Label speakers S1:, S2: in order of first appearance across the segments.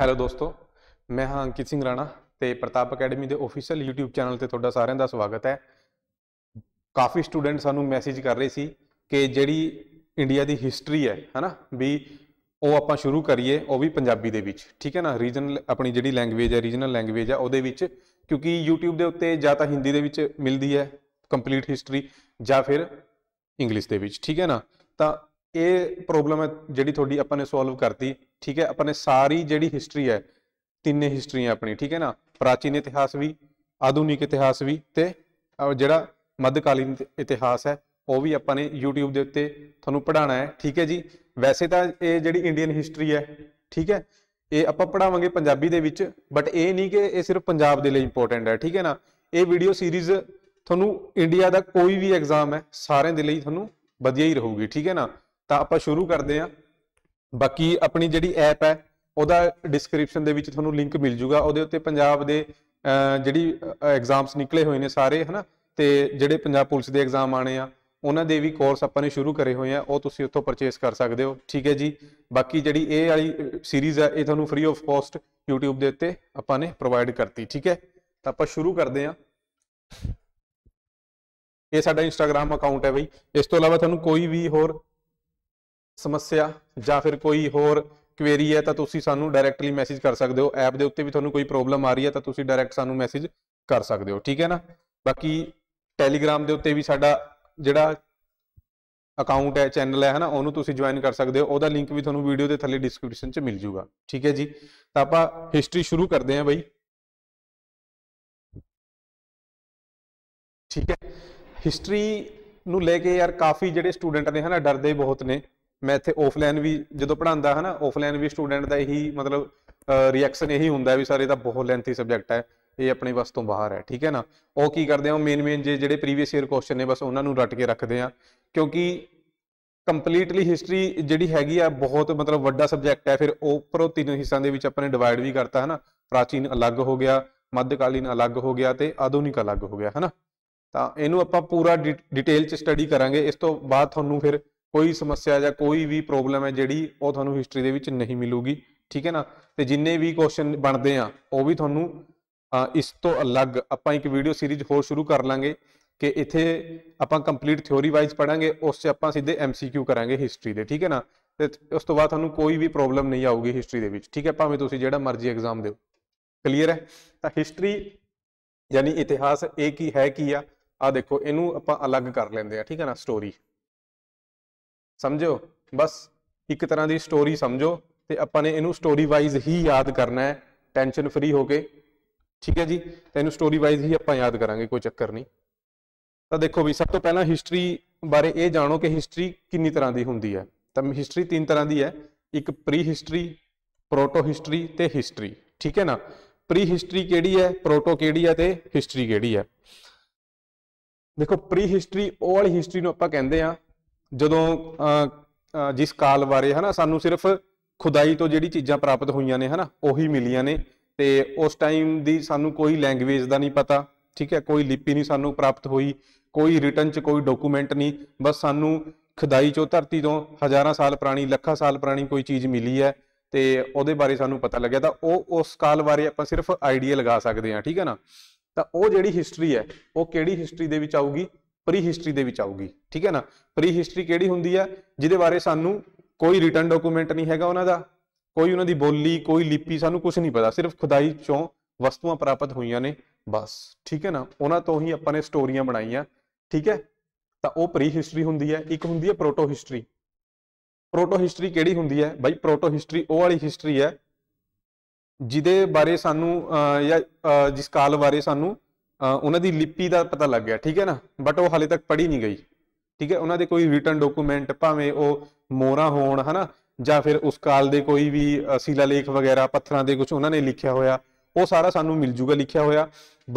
S1: hello ਦੋਸਤੋ ਮੈਂ ਹਾਂ ਅੰਕਿਤ ਸਿੰਘ ਰਾਣਾ ਤੇ ਪ੍ਰਤਾਪ ਅਕੈਡਮੀ ਦੇ ਅਫੀਸ਼ੀਅਲ YouTube ਚੈਨਲ ਤੇ ਤੁਹਾਡਾ ਸਾਰਿਆਂ ਦਾ ਸਵਾਗਤ ਹੈ ਕਾਫੀ ਸਟੂਡੈਂਟ ਸਾਨੂੰ ਮੈਸੇਜ ਕਰ ਰਹੇ ਸੀ ਕਿ ਜਿਹੜੀ ਇੰਡੀਆ ਦੀ ਹਿਸਟਰੀ ਹੈ ਹਨਾ ਵੀ ਉਹ ਆਪਾਂ ਸ਼ੁਰੂ ਕਰੀਏ ਉਹ ਵੀ ਪੰਜਾਬੀ ਦੇ ਵਿੱਚ ਠੀਕ ਹੈ ਨਾ ਰੀਜਨਲ ਆਪਣੀ ਜਿਹੜੀ ਲੈਂਗੁਏਜ ਹੈ ਰੀਜਨਲ ਲੈਂਗੁਏਜ ਹੈ ਉਹਦੇ ਵਿੱਚ ਕਿਉਂਕਿ YouTube ਦੇ ਉੱਤੇ ਜਾਂ ਤਾਂ ਹਿੰਦੀ ਦੇ ਵਿੱਚ ਮਿਲਦੀ ਹੈ ਕੰਪਲੀਟ ਹਿਸਟਰੀ ਜਾਂ ਫਿਰ ਇੰਗਲਿਸ਼ ਦੇ ਵਿੱਚ ਠੀਕ ਹੈ ਨਾ ਤਾਂ ਇਹ ਪ੍ਰੋਬਲਮ ਹੈ ਜਿਹੜੀ ਤੁਹਾਡੀ ਆਪਾਂ ਨੇ ਸੋਲਵ ਕਰਤੀ ਠੀਕ ਹੈ ਆਪਣੇ ਸਾਰੀ ਜਿਹੜੀ ਹਿਸਟਰੀ ਹੈ ਤਿੰਨੇ ਹਿਸਟਰੀਆਂ ਆਪਣੀ ਠੀਕ ਹੈ ਨਾ ਪ੍ਰਾਚੀਨ ਇਤਿਹਾਸ ਵੀ ਆਧੁਨਿਕ ਇਤਿਹਾਸ ਵੀ ਤੇ ਜਿਹੜਾ ਮੱਧਕਾਲੀਨ ਇਤਿਹਾਸ ਹੈ ਉਹ ਵੀ ਆਪਾਂ ਨੇ YouTube ਦੇ ਉੱਤੇ ਤੁਹਾਨੂੰ ਪੜਾਉਣਾ ਹੈ ਠੀਕ ਹੈ ਜੀ ਵੈਸੇ ਤਾਂ ਇਹ ਜਿਹੜੀ ਇੰਡੀਅਨ ਹਿਸਟਰੀ ਹੈ ਠੀਕ ਹੈ ਇਹ ਆਪਾਂ ਪੜਾਵਾਂਗੇ ਪੰਜਾਬੀ ਦੇ ਵਿੱਚ ਬਟ ਇਹ ਨਹੀਂ ਕਿ ਇਹ ਸਿਰਫ ਪੰਜਾਬ ਦੇ ਲਈ ਇੰਪੋਰਟੈਂਟ ਹੈ ਠੀਕ ਹੈ ਨਾ ਇਹ ਵੀਡੀਓ ਸੀਰੀਜ਼ ਤੁਹਾਨੂੰ ਇੰਡੀਆ ਦਾ ਕੋਈ ਵੀ ਐਗਜ਼ਾਮ ਹੈ ਸਾਰਿਆਂ ਦੇ ਲਈ ਤੁਹਾਨੂੰ ਵਧੀਆ ਹੀ ਰਹੂਗੀ ਠੀਕ ਹੈ ਨਾ ਤਾਂ ਆਪਾਂ ਸ਼ੁਰੂ ਕਰਦੇ ਹਾਂ ਬਾਕੀ ਆਪਣੀ ਜਿਹੜੀ ਐਪ ਹੈ ਉਹਦਾ ਡਿਸਕ੍ਰਿਪਸ਼ਨ ਦੇ ਵਿੱਚ ਤੁਹਾਨੂੰ ਲਿੰਕ ਮਿਲ ਜੂਗਾ ਉਹਦੇ ਉੱਤੇ ਪੰਜਾਬ ਦੇ ਜਿਹੜੀ ਐਗਜ਼ਾਮਸ ਨਿਕਲੇ ਹੋਏ ਨੇ ਸਾਰੇ ਹਨਾ ਤੇ ਜਿਹੜੇ ਪੰਜਾਬ ਪੁਲਿਸ ਦੇ ਐਗਜ਼ਾਮ ਆਣੇ ਆ ਉਹਨਾਂ ਦੇ ਵੀ ਕੋਰਸ ਆਪਾਂ ਨੇ ਸ਼ੁਰੂ ਕਰੇ ਹੋਏ ਆ ਉਹ ਤੁਸੀਂ ਉੱਥੋਂ ਪਰਚੇਸ ਕਰ ਸਕਦੇ ਹੋ ਠੀਕ ਹੈ ਜੀ ਬਾਕੀ ਜਿਹੜੀ ਇਹ ਵਾਲੀ ਸੀਰੀਜ਼ ਆ ਇਹ ਤੁਹਾਨੂੰ ਫ੍ਰੀ ਆਫ ਕਾਸਟ YouTube ਦੇ ਉੱਤੇ ਆਪਾਂ ਨੇ ਪ੍ਰੋਵਾਈਡ ਕਰਤੀ ਠੀਕ ਹੈ ਤਾਂ ਆਪਾਂ ਸ਼ੁਰੂ ਕਰਦੇ ਆ ਇਹ ਸਾਡਾ Instagram ਅਕਾਊਂਟ ਹੈ ਬਈ ਇਸ ਤੋਂ ਇਲਾਵਾ ਤੁਹਾਨੂੰ ਕੋਈ ਵੀ ਹੋਰ ਸਮੱਸਿਆ ਜਾਂ ਫਿਰ ਕੋਈ ਹੋਰ ਕੁਐਰੀ ਹੈ ਤਾਂ ਤੁਸੀਂ ਸਾਨੂੰ ਡਾਇਰੈਕਟਲੀ ਮੈਸੇਜ ਕਰ ਸਕਦੇ ਹੋ ਐਪ ਦੇ ਉੱਤੇ ਵੀ ਤੁਹਾਨੂੰ ਕੋਈ ਪ੍ਰੋਬਲਮ ਆ ਰਹੀ ਹੈ ਤਾਂ ਤੁਸੀਂ ਡਾਇਰੈਕਟ ਸਾਨੂੰ ਮੈਸੇਜ ਕਰ ਸਕਦੇ ਹੋ ਠੀਕ ਹੈ ਨਾ ਬਾਕੀ ਟੈਲੀਗ੍ਰਾਮ ਦੇ ਉੱਤੇ ਵੀ ਸਾਡਾ ਜਿਹੜਾ ਅਕਾਊਂਟ ਹੈ ਚੈਨਲ ਹੈ ਹਨਾ ਉਹਨੂੰ ਤੁਸੀਂ ਜੁਆਇਨ ਕਰ ਸਕਦੇ ਹੋ ਉਹਦਾ ਲਿੰਕ ਵੀ ਤੁਹਾਨੂੰ ਵੀਡੀਓ ਦੇ ਥੱਲੇ ਡਿਸਕ੍ਰਿਪਸ਼ਨ 'ਚ ਮਿਲ ਜੂਗਾ ਠੀਕ ਹੈ ਜੀ ਤਾਂ ਆਪਾਂ ਹਿਸਟਰੀ ਸ਼ੁਰੂ ਕਰਦੇ ਹਾਂ ਬਈ ਠੀਕ ਹੈ ਹਿਸਟਰੀ ਨੂੰ ਲੈ ਕੇ ਯਾਰ ਕਾਫੀ ਜਿਹੜੇ ਸਟੂਡੈਂਟ ਨੇ ਹਨਾ ਡਰਦੇ ਬਹੁਤ ਨੇ ਮੈਂ ਇੱਥੇ ਆਫਲਾਈਨ ਵੀ ਜਦੋਂ ਪੜਾਉਂਦਾ ਹਨਾ ਆਫਲਾਈਨ ਵੀ ਸਟੂਡੈਂਟ ਦਾ ਇਹੀ ਮਤਲਬ ਰਿਐਕਸ਼ਨ ਇਹੀ ਹੁੰਦਾ ਵੀ ਸਰ ਇਹ ਤਾਂ ਬਹੁਤ ਲੈਂਥੀ ਸਬਜੈਕਟ ਹੈ ਇਹ ਆਪਣੇ ਵਸ ਤੋਂ ਬਾਹਰ ਹੈ ਠੀਕ ਹੈ ਨਾ ਉਹ ਕੀ ਕਰਦੇ ਆ ਮੇਨ ਮੇਨ ਜੇ ਜਿਹੜੇ ਪ੍ਰੀਵੀਅਸ ਈਅਰ ਕੁਐਸਚਨ ਨੇ ਬਸ ਉਹਨਾਂ ਨੂੰ ਰੱਟ ਕੇ ਰੱਖਦੇ ਆ ਕਿਉਂਕਿ ਕੰਪਲੀਟਲੀ ਹਿਸਟਰੀ ਜਿਹੜੀ ਹੈਗੀ ਆ ਬਹੁਤ ਮਤਲਬ ਵੱਡਾ ਸਬਜੈਕਟ ਹੈ ਫਿਰ ਉਪਰੋਂ ਤਿੰਨ ਹਿੱਸਿਆਂ ਦੇ ਵਿੱਚ ਆਪਾਂ ਨੇ ਡਿਵਾਈਡ ਵੀ ਕਰਤਾ ਹਨਾ ਪ੍ਰਾਚੀਨ ਅਲੱਗ ਹੋ ਗਿਆ ਮੱਧਕਾਲੀਨ ਅਲੱਗ ਹੋ ਗਿਆ ਤੇ ਆਧੁਨਿਕ ਅਲੱਗ ਹੋ ਗਿਆ ਹਨਾ ਤਾਂ ਇਹਨੂੰ ਆਪਾਂ ਪੂਰਾ ਡਿਟੇਲ ਚ ਸਟੱਡੀ ਕਰਾਂਗੇ ਇਸ ਤੋਂ ਬਾਅਦ ਤੁਹਾਨੂੰ ਫਿਰ ਕੋਈ ਸਮੱਸਿਆ ਜਾਂ ਕੋਈ ਵੀ ਪ੍ਰੋਬਲਮ ਹੈ ਜਿਹੜੀ ਉਹ ਤੁਹਾਨੂੰ ਹਿਸਟਰੀ ਦੇ ਵਿੱਚ ਨਹੀਂ ਮਿਲੂਗੀ ਠੀਕ ਹੈ ਨਾ ਤੇ ਜਿੰਨੇ ਵੀ ਕੁਐਸਚਨ ਬਣਦੇ ਆ ਉਹ ਵੀ ਤੁਹਾਨੂੰ ਇਸ ਤੋਂ ਅਲੱਗ ਆਪਾਂ ਇੱਕ ਵੀਡੀਓ ਸੀਰੀਜ਼ ਹੋਰ ਸ਼ੁਰੂ ਕਰ ਲਾਂਗੇ ਕਿ ਇੱਥੇ ਆਪਾਂ ਕੰਪਲੀਟ ਥਿਉਰੀ ਵਾਈਜ਼ ਪੜਾਂਗੇ ਉਸ 'ਚ ਆਪਾਂ ਸਿੱਧੇ ਐਮਸੀਕਿਊ ਕਰਾਂਗੇ ਹਿਸਟਰੀ ਦੇ ਠੀਕ ਹੈ ਨਾ ਤੇ ਉਸ ਤੋਂ ਬਾਅਦ ਤੁਹਾਨੂੰ ਕੋਈ ਵੀ ਪ੍ਰੋਬਲਮ ਨਹੀਂ ਆਊਗੀ ਹਿਸਟਰੀ ਦੇ ਵਿੱਚ ਠੀਕ ਹੈ ਭਾਵੇਂ ਤੁਸੀਂ ਜਿਹੜਾ ਮਰਜ਼ੀ ਐਗਜ਼ਾਮ ਦਿਓ ਕਲੀਅਰ ਹੈ ਤਾਂ ਹਿਸਟਰੀ ਯਾਨੀ ਇਤਿਹਾਸ ਇਹ ਕੀ ਹੈ ਕੀ ਆ ਆ ਦੇਖੋ ਇਹਨੂੰ ਆਪਾਂ ਅਲੱਗ ਕਰ ਲੈਂਦੇ ਆ ਠੀਕ ਹੈ ਨਾ ਸਟੋਰੀ ਸਮਝੋ ਬਸ ਇੱਕ ਤਰ੍ਹਾਂ ਦੀ ਸਟੋਰੀ ਸਮਝੋ ਤੇ ਆਪਾਂ ਨੇ ਇਹਨੂੰ ਸਟੋਰੀ ਵਾਈਜ਼ ਹੀ ਯਾਦ ਕਰਨਾ ਹੈ ਟੈਨਸ਼ਨ ਫਰੀ ਹੋ ਕੇ ਠੀਕ ਹੈ ਜੀ ਤੇ ਇਹਨੂੰ ਸਟੋਰੀ ਵਾਈਜ਼ ਹੀ ਆਪਾਂ ਯਾਦ ਕਰਾਂਗੇ ਕੋਈ ਚੱਕਰ ਨਹੀਂ ਤਾਂ ਦੇਖੋ ਵੀ ਸਭ ਤੋਂ ਪਹਿਲਾਂ ਹਿਸਟਰੀ ਬਾਰੇ ਇਹ ਜਾਣੋ ਕਿ ਹਿਸਟਰੀ ਕਿੰਨੀ ਤਰ੍ਹਾਂ ਦੀ ਹੁੰਦੀ ਹੈ ਤਾਂ ਹਿਸਟਰੀ ਤਿੰਨ ਤਰ੍ਹਾਂ ਦੀ ਹੈ ਇੱਕ ਪ੍ਰੀ ਹਿਸਟਰੀ ਪ੍ਰੋਟੋ ਹਿਸਟਰੀ ਤੇ ਹਿਸਟਰੀ ਠੀਕ ਹੈ ਨਾ ਪ੍ਰੀ ਹਿਸਟਰੀ ਕਿਹੜੀ ਹੈ ਪ੍ਰੋਟੋ ਕਿਹੜੀ ਹੈ ਤੇ ਹਿਸਟਰੀ ਕਿਹੜੀ ਹੈ ਦੇਖੋ ਪ੍ਰੀ ਹਿਸਟਰੀ ਉਹ ਵਾਲੀ ਹਿਸਟਰੀ ਨੂੰ ਆਪਾਂ ਕਹਿੰਦੇ ਆ ਜਦੋਂ ਜਿਸ ਕਾਲ ਬਾਰੇ ਹਨਾ ਸਾਨੂੰ ਸਿਰਫ ਖੁਦਾਈ ਤੋਂ ਜਿਹੜੀ ਚੀਜ਼ਾਂ ਪ੍ਰਾਪਤ ਹੋਈਆਂ ਨੇ ਹਨਾ ਉਹੀ ਮਿਲੀਆਂ ਨੇ ਤੇ ਉਸ ਟਾਈਮ ਦੀ ਸਾਨੂੰ ਕੋਈ ਲੈਂਗੁਏਜ ਦਾ ਨਹੀਂ ਪਤਾ ਠੀਕ ਹੈ ਕੋਈ ਲਿਪੀ ਨਹੀਂ ਸਾਨੂੰ ਪ੍ਰਾਪਤ ਹੋਈ ਕੋਈ ਰਿਟਨ ਚ ਕੋਈ ਡਾਕੂਮੈਂਟ ਨਹੀਂ ਬਸ ਸਾਨੂੰ ਖੁਦਾਈ ਚੋਂ ਧਰਤੀ ਤੋਂ ਹਜ਼ਾਰਾਂ ਸਾਲ ਪੁਰਾਣੀ ਲੱਖਾਂ ਸਾਲ ਪੁਰਾਣੀ ਕੋਈ ਚੀਜ਼ ਮਿਲੀ ਹੈ ਤੇ ਉਹਦੇ ਬਾਰੇ ਸਾਨੂੰ ਪਤਾ ਲੱਗਿਆ ਤਾਂ ਉਹ ਉਸ ਕਾਲ ਬਾਰੇ ਆਪਾਂ ਸਿਰਫ ਆਈਡੀਆ ਲਗਾ ਸਕਦੇ ਹਾਂ ਠੀਕ ਹੈ ਨਾ ਤਾਂ ਉਹ ਜਿਹੜੀ ਹਿਸਟਰੀ ਹੈ ਉਹ ਕਿਹੜੀ ਹਿਸਟਰੀ ਦੇ ਵਿੱਚ ਆਊਗੀ ਪ੍ਰੀ ਹਿਸਟਰੀ ਦੇ ਵਿੱਚ ਆਊਗੀ ਠੀਕ ਹੈ ਨਾ ਪ੍ਰੀ ਹਿਸਟਰੀ ਕਿਹੜੀ ਹੁੰਦੀ ਹੈ ਜਿਹਦੇ ਬਾਰੇ ਸਾਨੂੰ ਕੋਈ ਰਿਟਰਨ ਡਾਕੂਮੈਂਟ ਨਹੀਂ ਹੈਗਾ ਉਹਨਾਂ ਦਾ ਕੋਈ ਉਹਨਾਂ ਦੀ ਬੋਲੀ ਕੋਈ ਲਿਪੀ ਸਾਨੂੰ ਕੁਝ ਨਹੀਂ ਪਤਾ ਸਿਰਫ ਖੁਦਾਈ ਚੋਂ ਵਸਤੂਆਂ ਪ੍ਰਾਪਤ ਹੋਈਆਂ ਨੇ ਬਸ ਠੀਕ ਹੈ ਨਾ ਉਹਨਾਂ ਤੋਂ ਹੀ ਆਪਾਂ ਨੇ ਸਟੋਰੀਆਂ ਬਣਾਈਆਂ ਠੀਕ ਹੈ ਤਾਂ ਉਹ ਪ੍ਰੀ ਹਿਸਟਰੀ ਹੁੰਦੀ ਹੈ ਇੱਕ ਹੁੰਦੀ ਹੈ ਪ੍ਰੋਟੋ ਹਿਸਟਰੀ ਪ੍ਰੋਟੋ ਹਿਸਟਰੀ ਕਿਹੜੀ ਹੁੰਦੀ ਹੈ ਬਾਈ ਪ੍ਰੋਟੋ ਹਿਸਟਰੀ ਉਹ ਵਾਲੀ ਹਿਸਟਰੀ ਹੈ ਜਿਹਦੇ ਬਾਰੇ ਸਾਨੂੰ ਜਾਂ ਜਿਸ ਕਾਲ ਬਾਰੇ ਸਾਨੂੰ ਉਹਨਾਂ ਦੀ ਲਿਪੀ ਦਾ ਪਤਾ ਲੱਗ ਗਿਆ ਠੀਕ ਹੈ ਨਾ ਬਟ ਉਹ ਹਾਲੇ ਤੱਕ ਪੜ੍ਹੀ ਨਹੀਂ ਗਈ ਠੀਕ ਹੈ ਉਹਨਾਂ ਦੇ ਕੋਈ ਰਿਟਨ ਡਾਕੂਮੈਂਟ ਭਾਵੇਂ ਉਹ ਮੋਰਾ ਹੋਣ ਹਨਾ ਜਾਂ ਫਿਰ ਉਸ ਕਾਲ ਦੇ ਕੋਈ ਵੀ ਸਿਲਾ ਲੇਖ ਵਗੈਰਾ ਪੱਥਰਾਂ ਦੇ ਕੁਝ ਉਹਨਾਂ ਨੇ ਲਿਖਿਆ ਹੋਇਆ ਉਹ ਸਾਰਾ ਸਾਨੂੰ ਮਿਲ ਜੂਗਾ ਲਿਖਿਆ ਹੋਇਆ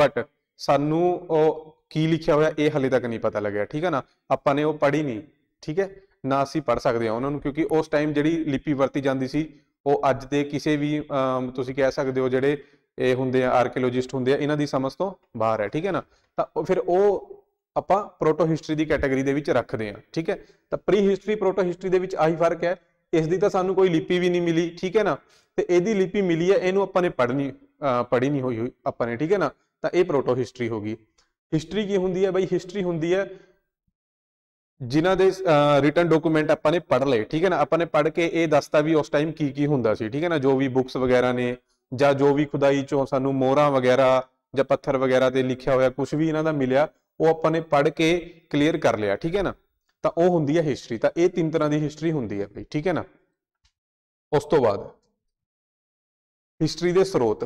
S1: ਬਟ ਸਾਨੂੰ ਉਹ ਕੀ ਲਿਖਿਆ ਹੋਇਆ ਇਹ ਹਲੇ ਤੱਕ ਨਹੀਂ ਪਤਾ ਲੱਗਿਆ ਠੀਕ ਹੈ ਨਾ ਆਪਾਂ ਨੇ ਉਹ ਪੜ੍ਹੀ ਨਹੀਂ ਠੀਕ ਹੈ ਨਾ ਅਸੀਂ ਪੜ ਸਕਦੇ ਹਾਂ ਉਹਨਾਂ ਨੂੰ ਕਿਉਂਕਿ ਉਸ ਟਾਈਮ ਜਿਹੜੀ ਲਿਪੀ ਵਰਤੀ ਜਾਂਦੀ ਸੀ ਉਹ ਅੱਜ ਦੇ ਕਿਸੇ ਵੀ ਤੁਸੀਂ ਕਹਿ ਸਕਦੇ ਹੋ ਜਿਹੜੇ ਇਹ ਹੁੰਦੇ ਆ ਆਰਕੀਓਲੋਜਿਸਟ ਹੁੰਦੇ ਆ ਇਹਨਾਂ ਦੀ ਸਮਝ ਤੋਂ ਬਾਹਰ ਹੈ ਠੀਕ ਹੈ ਨਾ ਤਾਂ ਫਿਰ ਉਹ ਆਪਾਂ ਪ੍ਰੋਟੋ ਹਿਸਟਰੀ ਦੀ ਕੈਟਾਗਰੀ ਦੇ ਵਿੱਚ ਰੱਖਦੇ ਆ ਠੀਕ ਹੈ ਤਾਂ ਪ੍ਰੀ ਹਿਸਟਰੀ ਪ੍ਰੋਟੋ ਹਿਸਟਰੀ ਦੇ ਵਿੱਚ ਆਹੀ ਫਰਕ ਹੈ ਇਸ ਦੀ ਤਾਂ ਸਾਨੂੰ ਕੋਈ ਲਿਪੀ ਵੀ ਨਹੀਂ ਮਿਲੀ ਠੀਕ ਹੈ ਨਾ ਤੇ ਇਹਦੀ ਲਿਪੀ ਮਿਲੀ ਹੈ ਇਹਨੂੰ ਆਪਾਂ ਨੇ ਪੜ੍ਹਨੀ ਪੜ੍ਹੀ ਨਹੀਂ ਹੋਈ ਆਪਾਂ ਨੇ ਠੀਕ ਹੈ ਨਾ ਤਾਂ ਇਹ ਪ੍ਰੋਟੋ ਹਿਸਟਰੀ ਹੋਗੀ ਹਿਸਟਰੀ ਕੀ ਹੁੰਦੀ ਹੈ ਬਈ ਹਿਸਟਰੀ ਹੁੰਦੀ ਹੈ ਜਿਨ੍ਹਾਂ ਦੇ ਰਿਟਨ ਡਾਕੂਮੈਂਟ ਆਪਾਂ ਨੇ ਪੜ੍ਹ ਲਏ ਠੀਕ ਹੈ ਨਾ ਆਪਾਂ ਨੇ ਪੜ੍ਹ ਕੇ ਇਹ ਦੱਸਤਾ ਵੀ ਉਸ ਟਾਈਮ ਕੀ ਕੀ ਹੁੰਦਾ ਸੀ ਠੀਕ ਹੈ ਨਾ ਜੋ ਵੀ ਬੁੱਕਸ ਵਗੈਰਾ ਨੇ ਜਾਂ ਜੋ ਵੀ ਖੁਦਾਈ ਚੋਂ ਸਾਨੂੰ ਮੋਹਰਾਂ ਵਗੈਰਾ ਜਾਂ ਪੱਥਰ ਵਗੈਰਾ ਤੇ ਲਿਖਿਆ ਹੋਇਆ ਕੁਝ ਵੀ ਇਹਨਾਂ ਦਾ ਮਿਲਿਆ ਉਹ ਆਪਾਂ ਨੇ ਪੜ੍ਹ ਕੇ ਕਲੀਅਰ ਕਰ ਲਿਆ ਠੀਕ ਹੈ ਨਾ ਤਾਂ ਉਹ ਹੁੰਦੀ ਹੈ ਹਿਸਟਰੀ ਤਾਂ ਇਹ ਤਿੰਨ ਤਰ੍ਹਾਂ ਦੀ ਹਿਸਟਰੀ ਹੁੰਦੀ ਹੈ ਭਈ ਠੀਕ ਹੈ ਨਾ ਉਸ ਤੋਂ ਬਾਅਦ ਹਿਸਟਰੀ ਦੇ ਸਰੋਤ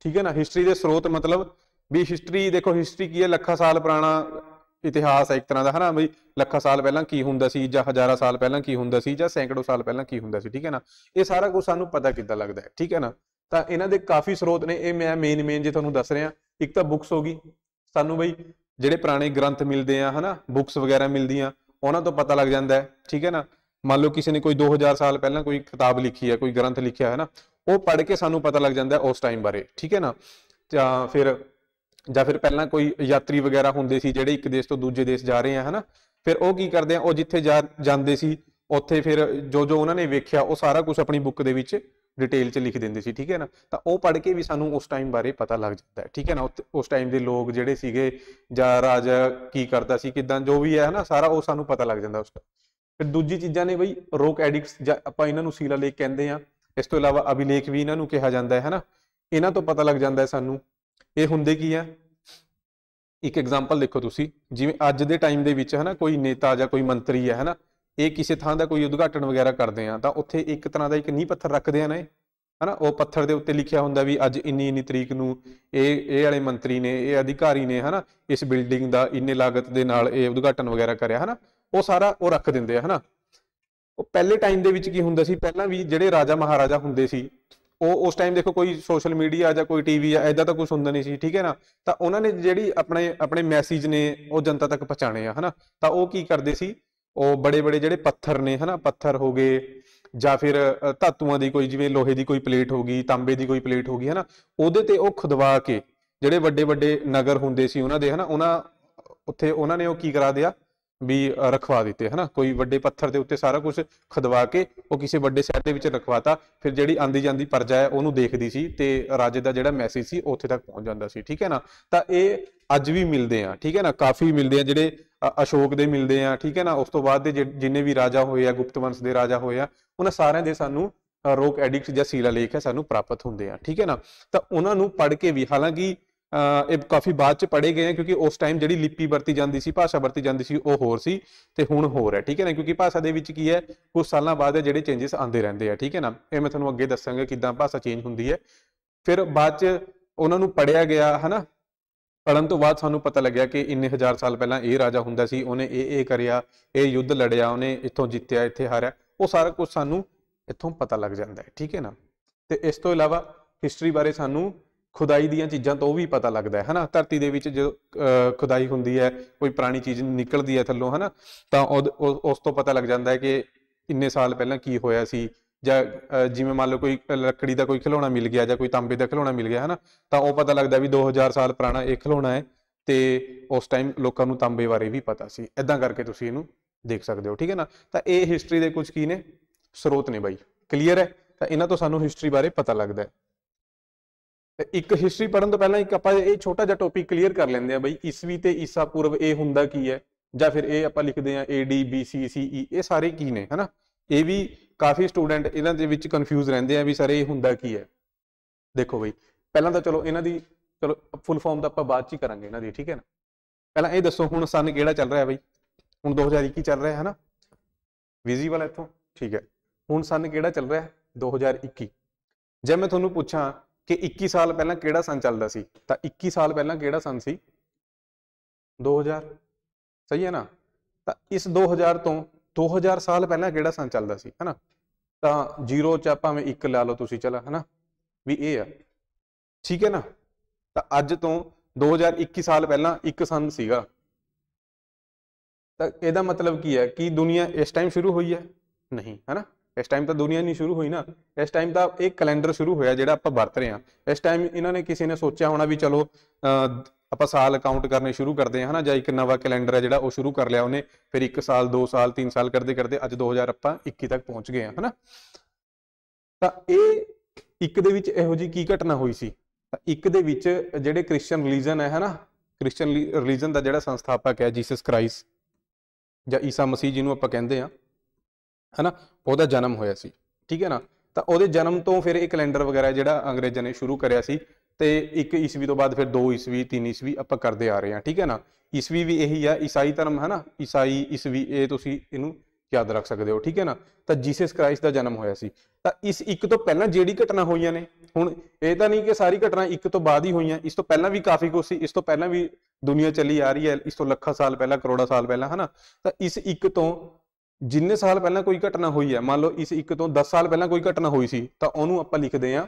S1: ਠੀਕ ਹੈ ਨਾ ਹਿਸਟਰੀ ਦੇ ਸਰੋਤ ਮਤਲਬ ਵੀ ਹਿਸਟਰੀ ਦੇਖੋ ਹਿਸਟਰੀ ਕੀ ਹੈ ਲੱਖਾਂ ਸਾਲ ਪੁਰਾਣਾ ਇਤਿਹਾਸ ਹੈ ਇੱਕ ਤਰ੍ਹਾਂ ਦਾ ਹਨਾ ਬਈ ਲੱਖਾਂ ਸਾਲ ਪਹਿਲਾਂ ਕੀ ਹੁੰਦਾ ਸੀ ਜਾਂ ਹਜ਼ਾਰਾਂ ਸਾਲ ਪਹਿਲਾਂ ਕੀ ਹੁੰਦਾ ਸੀ ਜਾਂ ਸੈਂਕੜੋ ਸਾਲ ਪਹਿਲਾਂ ਕੀ ਹੁੰਦਾ ਸੀ ਠੀਕ ਹੈ ਨਾ ਇਹ ਸਾਰਾ ਕੁਝ ਸਾਨੂੰ ਪਤਾ ਕਿੱਦਾਂ ਲੱਗਦਾ ਹੈ ਠੀਕ ਹੈ ਨਾ ਤਾਂ ਇਹਨਾਂ ਦੇ ਕਾਫੀ ਸਰੋਤ ਨੇ ਇਹ ਮੈਂ ਮੇਨ ਮੇਨ ਜੇ ਤੁਹਾਨੂੰ ਦੱਸ ਰਿਹਾ ਇੱਕ ਤਾਂ ਬੁੱਕਸ ਹੋ ਗਈ ਸਾਨੂੰ ਬਈ ਜਿਹੜੇ ਪੁਰਾਣੇ ਗ੍ਰੰਥ ਮਿਲਦੇ ਆ ਹਨਾ ਬੁੱਕਸ ਵਗੈਰਾ ਮਿਲਦੀਆਂ ਉਹਨਾਂ ਤੋਂ ਪਤਾ ਲੱਗ ਜਾਂਦਾ ਠੀਕ ਹੈ ਨਾ ਮੰਨ ਲਓ ਕਿਸੇ ਨੇ ਕੋਈ 2000 ਸਾਲ ਪਹਿਲਾਂ ਕੋਈ ਕਿਤਾਬ ਲਿਖੀ ਹੈ ਕੋਈ ਗ੍ਰੰਥ ਲਿਖਿਆ ਹੈ ਨਾ ਉਹ ਪੜ੍ਹ ਕੇ ਸਾਨੂੰ ਪਤਾ ਲੱਗ ਜਾਂਦਾ ਉਸ ਟਾਈਮ ਬਾਰੇ ਠੀਕ ਹੈ ਨਾ ਜਾਂ ਫਿਰ ਜਾਂ ਫਿਰ ਪਹਿਲਾਂ ਕੋਈ ਯਾਤਰੀ ਵਗੈਰਾ ਹੁੰਦੇ ਸੀ ਜਿਹੜੇ ਇੱਕ ਦੇਸ਼ ਤੋਂ ਦੂਜੇ ਦੇਸ਼ ਜਾ ਰਹੇ ਆ ਹਨਾ ਫਿਰ ਉਹ ਕੀ ਕਰਦੇ ਆ ਉਹ ਜਿੱਥੇ ਜਾਂਦੇ ਸੀ ਉੱਥੇ ਫਿਰ ਜੋ ਜੋ ਉਹਨਾਂ ਨੇ ਵੇਖਿਆ ਉਹ ਸਾਰਾ ਕੁਝ ਆਪਣੀ ਬੁੱਕ ਦੇ ਵਿੱਚ ਡਿਟੇਲ 'ਚ ਲਿਖ ਦਿੰਦੇ ਸੀ ਠੀਕ ਹੈ ਨਾ ਤਾਂ ਉਹ ਪੜ੍ਹ ਕੇ ਵੀ ਸਾਨੂੰ ਉਸ ਟਾਈਮ ਬਾਰੇ ਪਤਾ ਲੱਗ ਜਾਂਦਾ ਹੈ ਠੀਕ ਹੈ ਨਾ ਉਸ ਟਾਈਮ ਦੇ ਲੋਕ ਜਿਹੜੇ ਸੀਗੇ ਜਾਂ ਰਾਜਾ ਕੀ ਕਰਦਾ ਸੀ ਕਿਦਾਂ ਜੋ ਵੀ ਹੈ ਨਾ ਸਾਰਾ ਉਹ ਸਾਨੂੰ ਪਤਾ ਲੱਗ ਜਾਂਦਾ ਉਸ ਦਾ ਫਿਰ ਦੂਜੀ ਚੀਜ਼ਾਂ ਨੇ ਬਈ ਰੋਕ ਐਡਿਕਟਸ ਜਾਂ ਆਪਾਂ ਇਹਨਾਂ ਨੂੰ ਸੀਲਾ ਲੇਖ ਕਹਿੰਦੇ ਆ ਇਸ ਤੋਂ ਇਲਾਵਾ ਅਭਿਲੇਖ ਵੀ ਇਹਨਾਂ ਨੂੰ ਕਿਹਾ ਜਾਂਦਾ ਹੈ ਨਾ ਇਹਨਾਂ ਤੋਂ ਪਤਾ ਲੱਗ ਜਾਂਦਾ ਹੈ ਸਾਨੂੰ ਇਹ ਹੁੰਦੇ ਕੀ ਆ ਇੱਕ ਐਗਜ਼ਾਮਪਲ ਦੇਖੋ ਤੁਸੀਂ ਜਿਵੇਂ ਅੱਜ ਦੇ ਟਾਈਮ ਦੇ ਵਿੱਚ ਹੈ ਨਾ ਕੋਈ ਨੇਤਾ ਜਾਂ ਕੋਈ ਮੰਤਰੀ ਹੈ ਹੈ ਨਾ ਇਹ ਕਿਸੇ ਥਾਂ ਦਾ ਕੋਈ ਉਦਘਾਟਨ ਵਗੈਰਾ ਕਰਦੇ ਆ ਤਾਂ ਉੱਥੇ ਇੱਕ ਤਰ੍ਹਾਂ ਦਾ ਇੱਕ ਨੀਂਹ ਪੱਥਰ ਰੱਖਦੇ ਆ ਨਾ ਹਨਾ ਉਹ ਪੱਥਰ ਦੇ ਉੱਤੇ ਲਿਖਿਆ ਹੁੰਦਾ ਵੀ ਅੱਜ ਇੰਨੀ ਇੰਨੀ ਤਰੀਕ ਨੂੰ ਇਹ ਇਹ ਵਾਲੇ ਮੰਤਰੀ ਨੇ ਇਹ ਅਧਿਕਾਰੀ ਨੇ ਹਨਾ ਇਸ ਬਿਲਡਿੰਗ ਦਾ ਇੰਨੇ ਲਾਗਤ ਦੇ ਨਾਲ ਇਹ ਉਦਘਾਟਨ ਵਗੈਰਾ ਕਰਿਆ ਹਨਾ ਉਹ ਸਾਰਾ ਉਹ ਰੱਖ ਦਿੰਦੇ ਆ ਹਨਾ ਉਹ ਪਹਿਲੇ ਟਾਈਮ ਦੇ ਵਿੱਚ ਕੀ ਹੁੰਦਾ ਸੀ ਪਹਿਲਾਂ ਵੀ ਜਿਹੜੇ ਰਾਜਾ ਮਹਾਰਾਜਾ ਹੁੰਦੇ ਸੀ ਉਹ ਉਸ ਟਾਈਮ ਦੇਖੋ ਕੋਈ ਸੋਸ਼ਲ ਮੀਡੀਆ ਜਾਂ ਕੋਈ ਟੀਵੀ ਜਾਂ ਐਦਾਂ ਤਾਂ ਕੁਝ ਹੁੰਦਾ ਨਹੀਂ ਸੀ ਠੀਕ ਹੈ ਨਾ ਤਾਂ ਉਹਨਾਂ ਨੇ ਜਿਹੜੀ ਆਪਣੇ ਆਪਣੇ ਮੈਸੇਜ ਨੇ ਉਹ ਜਨਤਾ ਤੱਕ ਪਹੁੰਚਾਣੇ ਆ ਹਨਾ ਤਾਂ ਉਹ ਕੀ ਕਰਦੇ ਸੀ ਉਹ ਬੜੇ ਬੜੇ ਜਿਹੜੇ ਪੱਥਰ ਨੇ ਹਨਾ ਪੱਥਰ ਹੋ ਗਏ ਜਾਂ ਫਿਰ ਧਾਤੂਆਂ ਦੀ ਕੋਈ ਜਿਵੇਂ ਲੋਹੇ ਦੀ ਕੋਈ ਪਲੇਟ ਹੋ ਗਈ ਤਾਂਬੇ ਦੀ ਕੋਈ ਪਲੇਟ ਹੋ ਗਈ ਹਨਾ ਉਹਦੇ ਤੇ ਉਹ ਖੁਦਵਾ ਕੇ ਜਿਹੜੇ ਵੱਡੇ ਵੱਡੇ ਨਗਰ ਹੁੰਦੇ ਸੀ ਉਹਨਾਂ ਦੇ ਹਨਾ ਉਹਨਾਂ ਉੱਥੇ ਉਹਨਾਂ ਨੇ ਉਹ ਕੀ ਕਰਾ ਦਿਆ ਵੀ ਰਖਵਾ ਦਿੱਤੇ ਹਨਾ ਕੋਈ ਵੱਡੇ ਪੱਥਰ ਦੇ ਉੱਤੇ ਸਾਰਾ ਕੁਝ ਖਦਵਾ ਕੇ ਉਹ ਕਿਸੇ ਵੱਡੇ ਸ਼ਹਿਰ ਦੇ ਵਿੱਚ ਰਖਵਾਤਾ ਫਿਰ ਜਿਹੜੀ ਆਂਦੀ ਜਾਂਦੀ ਪਰਜਾ ਹੈ ਉਹਨੂੰ ਦੇਖਦੀ ਸੀ ਤੇ ਰਾਜੇ ਦਾ ਜਿਹੜਾ ਮੈਸੇਜ ਸੀ ਉੱਥੇ ਤੱਕ ਪਹੁੰਚ ਜਾਂਦਾ ਸੀ ਠੀਕ ਹੈ ਨਾ ਤਾਂ ਇਹ ਅੱਜ ਵੀ ਮਿਲਦੇ ਆ ਠੀਕ ਹੈ ਨਾ ਕਾਫੀ ਮਿਲਦੇ ਆ ਜਿਹੜੇ ਅਸ਼ੋਕ ਦੇ ਮਿਲਦੇ ਆ ਠੀਕ ਹੈ ਨਾ ਉਸ ਤੋਂ ਬਾਅਦ ਦੇ ਜਿੰਨੇ ਵੀ ਰਾਜਾ ਹੋਏ ਆ ਗੁਪਤ ਵੰਸ਼ ਦੇ ਰਾਜਾ ਹੋਏ ਆ ਉਹਨਾਂ ਸਾਰਿਆਂ ਦੇ ਸਾਨੂੰ ਰੋਕ ਐਡਿਕਟ ਜਾਂ ਸੀਲਾ ਲੇਖ ਹੈ ਸਾਨੂੰ ਪ੍ਰਾਪਤ ਹੁੰਦੇ ਆ ਠੀਕ ਹੈ ਨਾ ਤਾਂ ਉਹਨਾਂ ਨੂੰ ਪੜ੍ਹ ਕੇ ਵੀ ਹਾਲਾਂਕਿ ਇਹ ਕਾਫੀ ਬਾਅਦ ਚ ਪੜੇ ਗਏ ਆ ਕਿਉਂਕਿ ਉਸ ਟਾਈਮ ਜਿਹੜੀ ਲਿਪੀ ਵਰਤੀ ਜਾਂਦੀ ਸੀ ਭਾਸ਼ਾ ਵਰਤੀ ਜਾਂਦੀ ਸੀ ਉਹ ਹੋਰ ਸੀ ਤੇ ਹੁਣ ਹੋਰ ਹੈ ਠੀਕ ਹੈ ਨਾ ਕਿਉਂਕਿ ਭਾਸ਼ਾ ਦੇ ਵਿੱਚ ਕੀ ਹੈ ਕੁਝ ਸਾਲਾਂ ਬਾਅਦ ਜਿਹੜੇ ਚੇਂजेस ਆਉਂਦੇ ਰਹਿੰਦੇ ਆ ਠੀਕ ਹੈ ਨਾ ਇਹ ਮੈਂ ਤੁਹਾਨੂੰ ਅੱਗੇ ਦੱਸਾਂਗਾ ਕਿਦਾਂ ਭਾਸ਼ਾ ਚੇਂਜ ਹੁੰਦੀ ਹੈ ਫਿਰ ਬਾਅਦ ਚ ਉਹਨਾਂ ਨੂੰ ਪੜਿਆ ਗਿਆ ਹਨਾ ਪੜਨ ਤੋਂ ਬਾਅਦ ਸਾਨੂੰ ਪਤਾ ਲੱਗਿਆ ਕਿ ਇੰਨੇ ਹਜ਼ਾਰ ਸਾਲ ਪਹਿਲਾਂ ਇਹ ਰਾਜਾ ਹੁੰਦਾ ਸੀ ਉਹਨੇ ਇਹ ਇਹ ਕਰਿਆ ਇਹ ਯੁੱਧ ਲੜਿਆ ਉਹਨੇ ਇੱਥੋਂ ਜਿੱਤਿਆ ਇੱਥੇ ਹਾਰਿਆ ਉਹ ਸਾਰਾ ਕੁਝ ਸਾਨੂੰ ਇੱਥੋਂ ਪਤਾ ਲੱਗ ਜਾਂਦਾ ਹੈ ਠੀਕ ਹੈ ਨਾ ਤੇ ਇਸ ਤੋਂ ਇਲਾਵਾ ਹਿਸਟਰੀ ਬਾਰੇ ਸਾਨੂੰ ਖੁਦਾਈ ਦੀਆਂ ਚੀਜ਼ਾਂ ਤੋਂ ਵੀ ਪਤਾ ਲੱਗਦਾ ਹੈ ਹਨਾ ਧਰਤੀ ਦੇ ਵਿੱਚ ਜੋ ਖੁਦਾਈ ਹੁੰਦੀ ਹੈ ਕੋਈ ਪੁਰਾਣੀ ਚੀਜ਼ ਨਿਕਲਦੀ ਹੈ ਥੱਲੋਂ ਹਨਾ ਤਾਂ ਉਸ ਤੋਂ ਪਤਾ ਲੱਗ ਜਾਂਦਾ ਹੈ ਕਿ ਇੰਨੇ ਸਾਲ ਪਹਿਲਾਂ ਕੀ ਹੋਇਆ ਸੀ ਜਾਂ ਜਿਵੇਂ ਮੰਨ ਲਓ ਕੋਈ ਲੱਕੜੀ ਦਾ ਕੋਈ ਖਿਡੌਣਾ ਮਿਲ ਗਿਆ ਜਾਂ ਕੋਈ ਤਾਂਬੇ ਦਾ ਖਿਡੌਣਾ ਮਿਲ ਗਿਆ ਹੈ ਨਾ ਤਾਂ ਉਹ ਪਤਾ ਲੱਗਦਾ ਵੀ 2000 ਸਾਲ ਪੁਰਾਣਾ ਇਹ ਖਿਡੌਣਾ ਹੈ ਤੇ ਉਸ ਟਾਈਮ ਲੋਕਾਂ ਨੂੰ ਤਾਂਬੇ ਬਾਰੇ ਵੀ ਪਤਾ ਸੀ ਇਦਾਂ ਕਰਕੇ ਤੁਸੀਂ ਇਹਨੂੰ ਦੇਖ ਸਕਦੇ ਹੋ ਠੀਕ ਹੈ ਨਾ ਤਾਂ ਇਹ ਹਿਸਟਰੀ ਦੇ ਕੁਝ ਕੀ ਨੇ ਸਰੋਤ ਨੇ ਬਾਈ ਕਲੀਅਰ ਹੈ ਤਾਂ ਇਹਨਾਂ ਤੋਂ ਸਾਨੂੰ ਹਿਸਟਰੀ ਬਾਰੇ ਪਤਾ ਲੱਗਦਾ ਹੈ ਤੇ ਇੱਕ ਹਿਸਟਰੀ ਪੜਨ ਤੋਂ ਪਹਿਲਾਂ ਇੱਕ ਆਪਾਂ ਇਹ ਛੋਟਾ ਜਿਹਾ ਟੌਪਿਕ ਕਲੀਅਰ ਕਰ ਲੈਂਦੇ ਆ ਬਈ ਈਸਵੀ ਤੇ ਈਸਾ ਪੂਰਵ ਇਹ ਹੁੰਦਾ ਕੀ ਹੈ ਜਾਂ ਫਿਰ ਇਹ ਆਪਾਂ ਲਿਖਦੇ ਆ ਏਡੀ ਬੀਸੀ ਸੀਈ ਇਹ ਸਾਰੇ ਕੀ ਨੇ ਹਨਾ ਇਹ ਵੀ ਕਾਫੀ ਸਟੂਡੈਂਟ ਇਹਨਾਂ ਦੇ ਵਿੱਚ ਕਨਫਿਊਜ਼ ਰਹਿੰਦੇ ਆ ਵੀ ਸਰ ਇਹ ਹੁੰਦਾ ਕੀ ਹੈ ਦੇਖੋ ਬਈ ਪਹਿਲਾਂ ਤਾਂ ਚਲੋ ਇਹਨਾਂ ਦੀ ਚਲੋ ਫੁੱਲ ਫਾਰਮ ਦਾ ਆਪਾਂ ਬਾਅਦ ਚ ਹੀ ਕਰਾਂਗੇ ਇਹਨਾਂ ਦੀ ਠੀਕ ਹੈ ਨਾ ਪਹਿਲਾਂ ਇਹ ਦੱਸੋ ਹੁਣ ਸਨ ਕਿਹੜਾ ਚੱਲ ਰਿਹਾ ਬਈ ਹੁਣ 2021 ਚੱਲ ਰਿਹਾ ਹੈ ਨਾ ਵਿਜ਼ੀਬਲ ਹੈ ਇੱਥੋਂ ਠੀਕ ਹੈ ਹੁਣ ਸਨ ਕਿਹੜਾ ਚੱਲ ਰਿਹਾ 2021 ਜੇ ਮੈਂ ਤੁਹਾਨੂੰ ਪੁੱਛਾਂ ਕਿ 21 ਸਾਲ ਪਹਿਲਾਂ ਕਿਹੜਾ ਸਨ ਚੱਲਦਾ ਸੀ ਤਾਂ 21 ਸਾਲ ਪਹਿਲਾਂ ਕਿਹੜਾ ਸਨ ਸੀ 2000 ਸਹੀ ਹੈ ਨਾ ਤਾਂ ਇਸ 2000 ਤੋਂ 2000 ਸਾਲ ਪਹਿਲਾਂ ਕਿਹੜਾ ਸਨ ਚੱਲਦਾ ਸੀ ਹਨਾ ਤਾਂ 0 ਚ ਭਾਵੇਂ 1 ਲਾ ਲਓ ਤੁਸੀਂ ਚਲਾ ਹਨਾ ਵੀ ਇਹ ਆ ਠੀਕ ਹੈ ਨਾ ਤਾਂ ਅੱਜ ਤੋਂ 2021 ਸਾਲ ਪਹਿਲਾਂ ਇੱਕ ਸੰ ਸੀਗਾ ਤਾਂ ਇਹਦਾ ਮਤਲਬ ਕੀ ਹੈ ਕਿ ਦੁਨੀਆ ਇਸ ਟਾਈਮ ਸ਼ੁਰੂ ਹੋਈ ਹੈ ਨਹੀਂ ਹਨਾ ਇਸ ਟਾਈਮ ਤਾਂ ਦੁਨੀਆ ਨਹੀਂ ਸ਼ੁਰੂ ਹੋਈ ਨਾ ਇਸ ਟਾਈਮ ਤਾਂ ਇਹ ਕੈਲੰਡਰ ਸ਼ੁਰੂ ਹੋਇਆ ਜਿਹੜਾ ਆਪਾਂ ਵਰਤ ਰਹੇ ਹਾਂ ਇਸ ਟਾਈਮ ਇਹਨਾਂ ਨੇ ਕਿਸੇ ਨੇ ਸੋਚਿਆ ਹੋਣਾ ਵੀ ਚਲੋ ਆਪਾਂ ਸਾਲ ਕਾਊਂਟ ਕਰਨੇ ਸ਼ੁਰੂ ਕਰਦੇ ਹਾਂ ਹਨਾ ਜਾਂ ਇੱਕ ਨਵਾਂ ਕੈਲੰਡਰ ਹੈ ਜਿਹੜਾ ਉਹ ਸ਼ੁਰੂ ਕਰ ਲਿਆ ਉਹਨੇ ਫਿਰ 1 ਸਾਲ 2 ਸਾਲ 3 ਸਾਲ ਕਰਦੇ ਕਰਦੇ ਅੱਜ 2000 ਆਪਾਂ 21 ਤੱਕ ਪਹੁੰਚ ਗਏ ਹਾਂ ਹਨਾ ਤਾਂ ਇਹ ਇੱਕ ਦੇ ਵਿੱਚ ਇਹੋ ਜੀ ਕੀ ਘਟਨਾ ਹੋਈ ਸੀ ਤਾਂ ਇੱਕ ਦੇ ਵਿੱਚ ਜਿਹੜੇ ਕ੍ਰਿਸਚੀਅਨ ਰਿਲੀਜੀਅਨ ਹੈ ਹਨਾ ਕ੍ਰਿਸਚੀਅਨ ਰਿਲੀਜੀਅਨ ਦਾ ਜਿਹੜਾ ਸੰਸਥਾਪਕ ਹੈ ਜੀਸਸ ਕ੍ਰਾਈਸਟ ਜਾਂ ਈਸਾ ਮਸੀਹ ਜਿਹਨੂੰ ਆਪਾਂ ਕਹਿੰਦੇ ਆ ਹਨਾ ਉਹਦਾ ਜਨਮ ਹੋਇਆ ਸੀ ਠੀਕ ਹੈ ਨਾ ਤਾਂ ਉਹਦੇ ਜਨਮ ਤੋਂ ਫਿਰ ਇਹ ਕੈਲੰਡਰ ਵਗੈਰਾ ਜਿਹੜਾ ਅੰਗਰੇਜ਼ਾਂ ਨੇ ਸ਼ੁਰੂ ਕਰਿਆ ਸੀ ਤੇ 1 ਈਸਵੀ ਤੋਂ ਬਾਅਦ ਫਿਰ 2 ਈਸਵੀ 3 ਈਸਵੀ ਆਪਾਂ ਕਰਦੇ ਆ ਰਹੇ ਹਾਂ ਠੀਕ ਹੈ ਨਾ ਈਸਵੀ ਵੀ ਇਹੀ ਆ ਈਸਾਈ ਧਰਮ ਹੈ ਨਾ ਈਸਾਈ ਈਸਵੀ ਇਹ ਤੁਸੀਂ ਇਹਨੂੰ ਯਾਦ ਰੱਖ ਸਕਦੇ ਹੋ ਠੀਕ ਹੈ ਨਾ ਤਾਂ ਜੀਸਸ ਕ੍ਰਾਈਸਟ ਦਾ ਜਨਮ ਹੋਇਆ ਸੀ ਤਾਂ ਇਸ ਇੱਕ ਤੋਂ ਪਹਿਲਾਂ ਜਿਹੜੀ ਘਟਨਾ ਹੋਈਆਂ ਨੇ ਹੁਣ ਇਹ ਤਾਂ ਨਹੀਂ ਕਿ ਸਾਰੀ ਘਟਨਾ ਇੱਕ ਤੋਂ ਬਾਅਦ ਹੀ ਹੋਈਆਂ ਇਸ ਤੋਂ ਪਹਿਲਾਂ ਵੀ ਕਾਫੀ ਕੁਝ ਸੀ ਇਸ ਤੋਂ ਪਹਿਲਾਂ ਵੀ ਦੁਨੀਆ ਚੱਲੀ ਆ ਰਹੀ ਹੈ ਇਸ ਤੋਂ ਲੱਖਾਂ ਸਾਲ ਪਹਿਲਾਂ ਕਰੋੜਾਂ ਸਾਲ ਪਹਿਲਾਂ ਹਨਾ ਤਾਂ ਇਸ ਇੱਕ ਤੋਂ ਜਿੰਨੇ ਸਾਲ ਪਹਿਲਾਂ ਕੋਈ ਘਟਨਾ ਹੋਈ ਹੈ ਮੰਨ ਲਓ ਇਸ ਇੱਕ ਤੋਂ 10 ਸਾਲ ਪਹਿਲਾਂ ਕੋਈ ਘਟਨਾ ਹੋਈ ਸੀ ਤਾਂ ਉਹਨੂੰ ਆਪਾਂ ਲਿਖਦੇ ਆ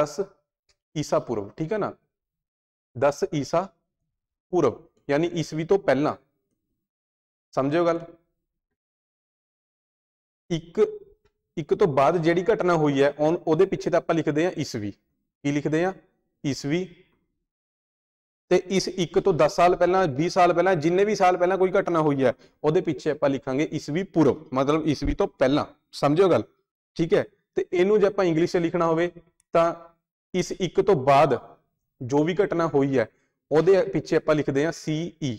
S1: 10 ਈਸਾ ਪੂਰਵ ਠੀਕ ਹੈ ਨਾ 10 ਈਸਾ ਪੂਰਵ ਯਾਨੀ ਈਸਵੀ ਤੋਂ ਪਹਿਲਾਂ ਸਮਝਿਓ ਗੱਲ ਇੱਕ ਇੱਕ ਤੋਂ ਬਾਅਦ ਜਿਹੜੀ ਘਟਨਾ ਹੋਈ ਹੈ ਉਹਦੇ ਪਿੱਛੇ ਤਾਂ ਆਪਾਂ ਲਿਖਦੇ ਆ ਈਸਵੀ ਕੀ ਲਿਖਦੇ ਆ ਈਸਵੀ ਤੇ ਇਸ 1 ਤੋਂ 10 ਸਾਲ ਪਹਿਲਾਂ 20 ਸਾਲ ਪਹਿਲਾਂ ਜਿੰਨੇ ਵੀ ਸਾਲ ਪਹਿਲਾਂ ਕੋਈ ਘਟਨਾ ਹੋਈ ਹੈ ਉਹਦੇ ਪਿੱਛੇ ਆਪਾਂ ਲਿਖਾਂਗੇ ਈਸਵੀ ਪੂਰਵ ਮਤਲਬ ਈਸਵੀ ਤੋਂ ਪਹਿਲਾਂ ਸਮਝੋ ਗੱਲ ਠੀਕ ਹੈ ਤੇ ਇਹਨੂੰ ਜੇ ਆਪਾਂ ਇੰਗਲਿਸ਼ 'ਚ ਲਿਖਣਾ ਹੋਵੇ ਤਾਂ ਇਸ 1 ਤੋਂ ਬਾਅਦ ਜੋ ਵੀ ਘਟਨਾ ਹੋਈ ਹੈ ਉਹਦੇ ਪਿੱਛੇ ਆਪਾਂ ਲਿਖਦੇ ਹਾਂ ਸੀਈ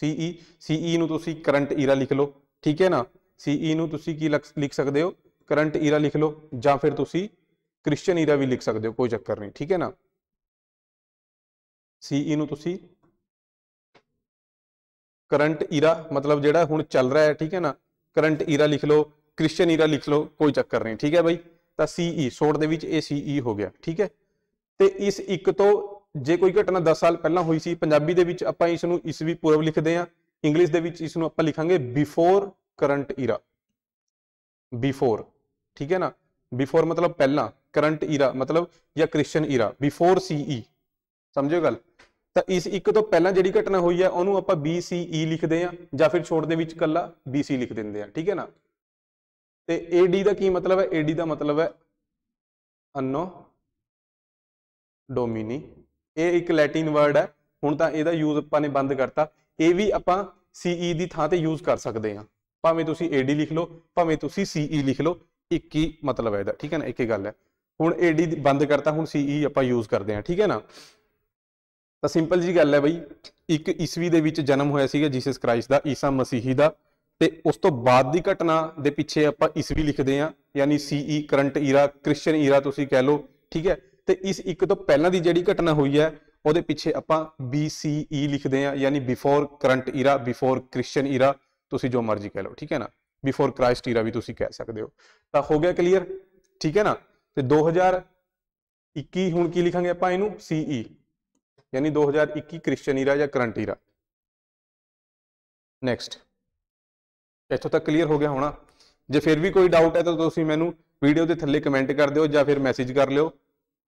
S1: ਸੀਈ ਸੀਈ ਨੂੰ ਤੁਸੀਂ ਕਰੰਟ ਈਰਾ ਲਿਖ ਲਓ ਠੀਕ ਹੈ ਨਾ ਸੀਈ e ਨੂੰ ਤੁਸੀਂ ਕੀ ਲਿਖ ਸਕਦੇ ਹੋ ਕਰੰਟ ਈਰਾ ਲਿਖ ਲਓ ਜਾਂ ਫਿਰ ਤੁਸੀਂ ਕ੍ਰਿਸਚੀਅਨ ਈਰਾ ਵੀ ਲਿਖ ਸਕਦੇ ਹੋ ਕੋਈ ਚੱਕਰ ਨਹੀਂ ਠੀਕ ਹੈ ਨਾ CE ਨੂੰ ਤੁਸੀਂ ਕਰੰਟ ਈਰਾ ਮਤਲਬ ਜਿਹੜਾ ਹੁਣ ਚੱਲ ਰਿਹਾ ਹੈ ਠੀਕ ਹੈ ਨਾ ਕਰੰਟ ਈਰਾ ਲਿਖ ਲਓ ਕ੍ਰਿਸਚੀਅਨ ਈਰਾ ਲਿਖ ਲਓ ਕੋਈ ਚੱਕਰ ਨਹੀਂ ਠੀਕ ਹੈ ਬਾਈ ਤਾਂ CE ਸੋਟ ਦੇ ਵਿੱਚ ਇਹ CE ਹੋ ਗਿਆ ਠੀਕ ਹੈ ਤੇ ਇਸ ਇੱਕ ਤੋਂ ਜੇ ਕੋਈ ਘਟਨਾ 10 ਸਾਲ ਪਹਿਲਾਂ ਹੋਈ ਸੀ ਪੰਜਾਬੀ ਦੇ ਵਿੱਚ ਆਪਾਂ ਇਸ ਨੂੰ ਇਸਵੀ ਪੂਰਵ ਲਿਖਦੇ ਹਾਂ ਇੰਗਲਿਸ਼ ਦੇ ਵਿੱਚ ਇਸ ਨੂੰ ਆਪਾਂ ਲਿਖਾਂਗੇ ਬਿਫੋਰ ਕਰੰਟ ਈਰਾ ਬਿਫੋਰ ਠੀਕ ਹੈ ਨਾ ਬਿਫੋਰ ਮਤਲਬ ਪਹਿਲਾਂ ਕਰੰਟ ਈਰਾ ਮਤਲਬ ਜਾਂ ਕ੍ਰਿਸਚੀਅਨ ਈਰਾ ਬਿਫੋਰ ਸੀਈ ਸਮਝੋ ਗੱਲ ਤਾਂ ਇਸ ਇੱਕ ਤੋਂ ਪਹਿਲਾਂ ਜਿਹੜੀ ਘਟਨਾ ਹੋਈ ਹੈ ਉਹਨੂੰ ਆਪਾਂ BCE ਲਿਖਦੇ ਆ ਜਾਂ ਫਿਰ ਛੋੜ ਦੇ ਵਿੱਚ ਕੱਲਾ BC ਲਿਖ ਦਿੰਦੇ ਆ ਠੀਕ ਹੈ ਨਾ ਤੇ AD ਦਾ ਕੀ ਮਤਲਬ ਹੈ AD ਦਾ ਮਤਲਬ ਹੈ ਅਨੋ ਡੋਮਿਨੀ ਇਹ ਇੱਕ ਲੈਟਿਨ ਵਰਡ ਹੈ ਹੁਣ ਤਾਂ ਇਹਦਾ ਯੂਜ਼ ਆਪਾਂ ਨੇ ਬੰਦ ਕਰਤਾ ਇਹ ਵੀ ਆਪਾਂ CE ਦੀ ਥਾਂ ਤੇ ਯੂਜ਼ ਕਰ ਸਕਦੇ ਆ ਭਾਵੇਂ ਤੁਸੀਂ AD ਲਿਖ ਲਓ ਭਾਵੇਂ ਤੁਸੀਂ CE ਲਿਖ ਲਓ ਇੱਕ ਹੀ ਮਤਲਬ ਹੈ ਇਹਦਾ ਠੀਕ ਹੈ ਨਾ ਇੱਕ ਹੀ ਗੱਲ ਹੈ ਹੁਣ AD ਬੰਦ ਕਰਤਾ ਹੁਣ CE ਆਪਾਂ ਯੂਜ਼ ਕਰਦੇ ਆ ਠੀਕ ਹੈ ਨਾ ਤਾਂ ਸਿੰਪਲ ਜੀ ਗੱਲ ਹੈ ਬਈ ਇੱਕ ਈਸਵੀ ਦੇ ਵਿੱਚ ਜਨਮ ਹੋਇਆ ਸੀਗਾ ਜੀਸਸ ਕ੍ਰਾਈਸਟ ਦਾ ਈਸਾ ਮਸੀਹੀ ਦਾ ਤੇ ਉਸ ਤੋਂ ਬਾਅਦ ਦੀ ਘਟਨਾ ਦੇ ਪਿੱਛੇ ਆਪਾਂ ਈਸਵੀ ਲਿਖਦੇ ਆ ਯਾਨੀ CE current era Christian era ਤੁਸੀਂ ਕਹਿ ਲਓ ਠੀਕ ਹੈ ਤੇ ਇਸ ਇੱਕ ਤੋਂ ਪਹਿਲਾਂ ਦੀ ਜਿਹੜੀ ਘਟਨਾ ਹੋਈ ਹੈ ਉਹਦੇ ਪਿੱਛੇ ਆਪਾਂ ਬੀਸੀਈ ਲਿਖਦੇ ਆ ਯਾਨੀ before current era before Christian era ਤੁਸੀਂ ਜੋ ਮਰਜ਼ੀ ਕਹਿ ਲਓ ਠੀਕ ਹੈ ਨਾ ਬਿਫੋਰ ਕ੍ਰਾਈਸਟ ਈਰਾ ਵੀ ਤੁਸੀਂ ਕਹਿ ਸਕਦੇ ਹੋ ਤਾਂ ਹੋ ਗਿਆ ਕਲੀਅਰ ਠੀਕ ਹੈ ਨਾ ਤੇ 2021 ਹੁਣ ਕੀ ਲਿਖਾਂਗੇ ਆਪਾਂ ਇਹਨੂੰ ਸੀਈ ਯਾਨੀ 2021 क्रिश्चियन ਇਰਾ ਜਾਂ करंट ईरा ਨੈਕਸਟ ਇੱਥੋਂ ਤੱਕ ਕਲੀਅਰ ਹੋ ਗਿਆ ਹੋਣਾ ਜੇ ਫਿਰ ਵੀ ਕੋਈ ਡਾਊਟ ਹੈ ਤਾਂ ਤੁਸੀਂ ਮੈਨੂੰ ਵੀਡੀਓ ਦੇ ਥੱਲੇ ਕਮੈਂਟ ਕਰ ਦਿਓ ਜਾਂ ਫਿਰ ਮੈਸੇਜ ਕਰ ਲਿਓ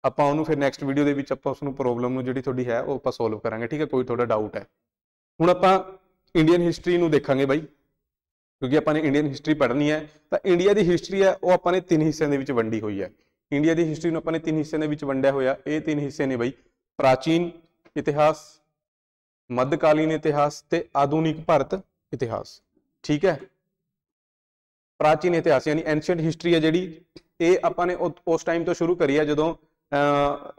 S1: ਆਪਾਂ ਉਹਨੂੰ ਫਿਰ ਨੈਕਸਟ ਵੀਡੀਓ ਦੇ ਵਿੱਚ ਆਪਾਂ ਉਸ ਨੂੰ ਪ੍ਰੋਬਲਮ ਨੂੰ ਜਿਹੜੀ ਤੁਹਾਡੀ ਹੈ ਉਹ ਆਪਾਂ ਸੋਲਵ ਕਰਾਂਗੇ ਠੀਕ ਹੈ ਕੋਈ ਤੁਹਾਡਾ ਡਾਊਟ ਹੈ ਹੁਣ ਆਪਾਂ ਇੰਡੀਅਨ ਹਿਸਟਰੀ ਨੂੰ ਦੇਖਾਂਗੇ ਬਾਈ ਕਿਉਂਕਿ ਆਪਾਂ ਨੇ ਇੰਡੀਅਨ ਹਿਸਟਰੀ ਪੜ੍ਹਨੀ ਹੈ ਤਾਂ ਇੰਡੀਆ ਦੀ ਹਿਸਟਰੀ ਹੈ ਉਹ ਆਪਾਂ ਨੇ ਤਿੰਨ ਹਿੱਸਿਆਂ ਦੇ ਵਿੱਚ ਵੰਡੀ ਹੋਈ ਹੈ ਇੰਡੀਆ ਦੀ ਹਿਸਟਰੀ ਨੂੰ ਆਪਾਂ ਨੇ ਤਿੰਨ ਹਿੱਸਿਆਂ ਦੇ ਵਿੱਚ ਵੰਡਿਆ ਹੋਇਆ ਇਹ ਤਿੰਨ ਹਿੱਸੇ ਨੇ ਬਾਈ ਪ੍ਰਾਚੀਨ ਇਤਿਹਾਸ ਮੱਧਕਾਲੀਨ ਇਤਿਹਾਸ ਤੇ ਆਧੁਨਿਕ ਭਾਰਤ ਇਤਿਹਾਸ ਠੀਕ ਹੈ ਪ੍ਰਾਚੀਨ ਇਤਿਹਾਸ ਯਾਨੀ ਐਂਸ਼ੀਅੰਟ ਹਿਸਟਰੀ ਹੈ ਜਿਹੜੀ ਇਹ ਆਪਾਂ ਨੇ ਉਸ ਟਾਈਮ ਤੋਂ ਸ਼ੁਰੂ ਕਰੀ ਹੈ ਜਦੋਂ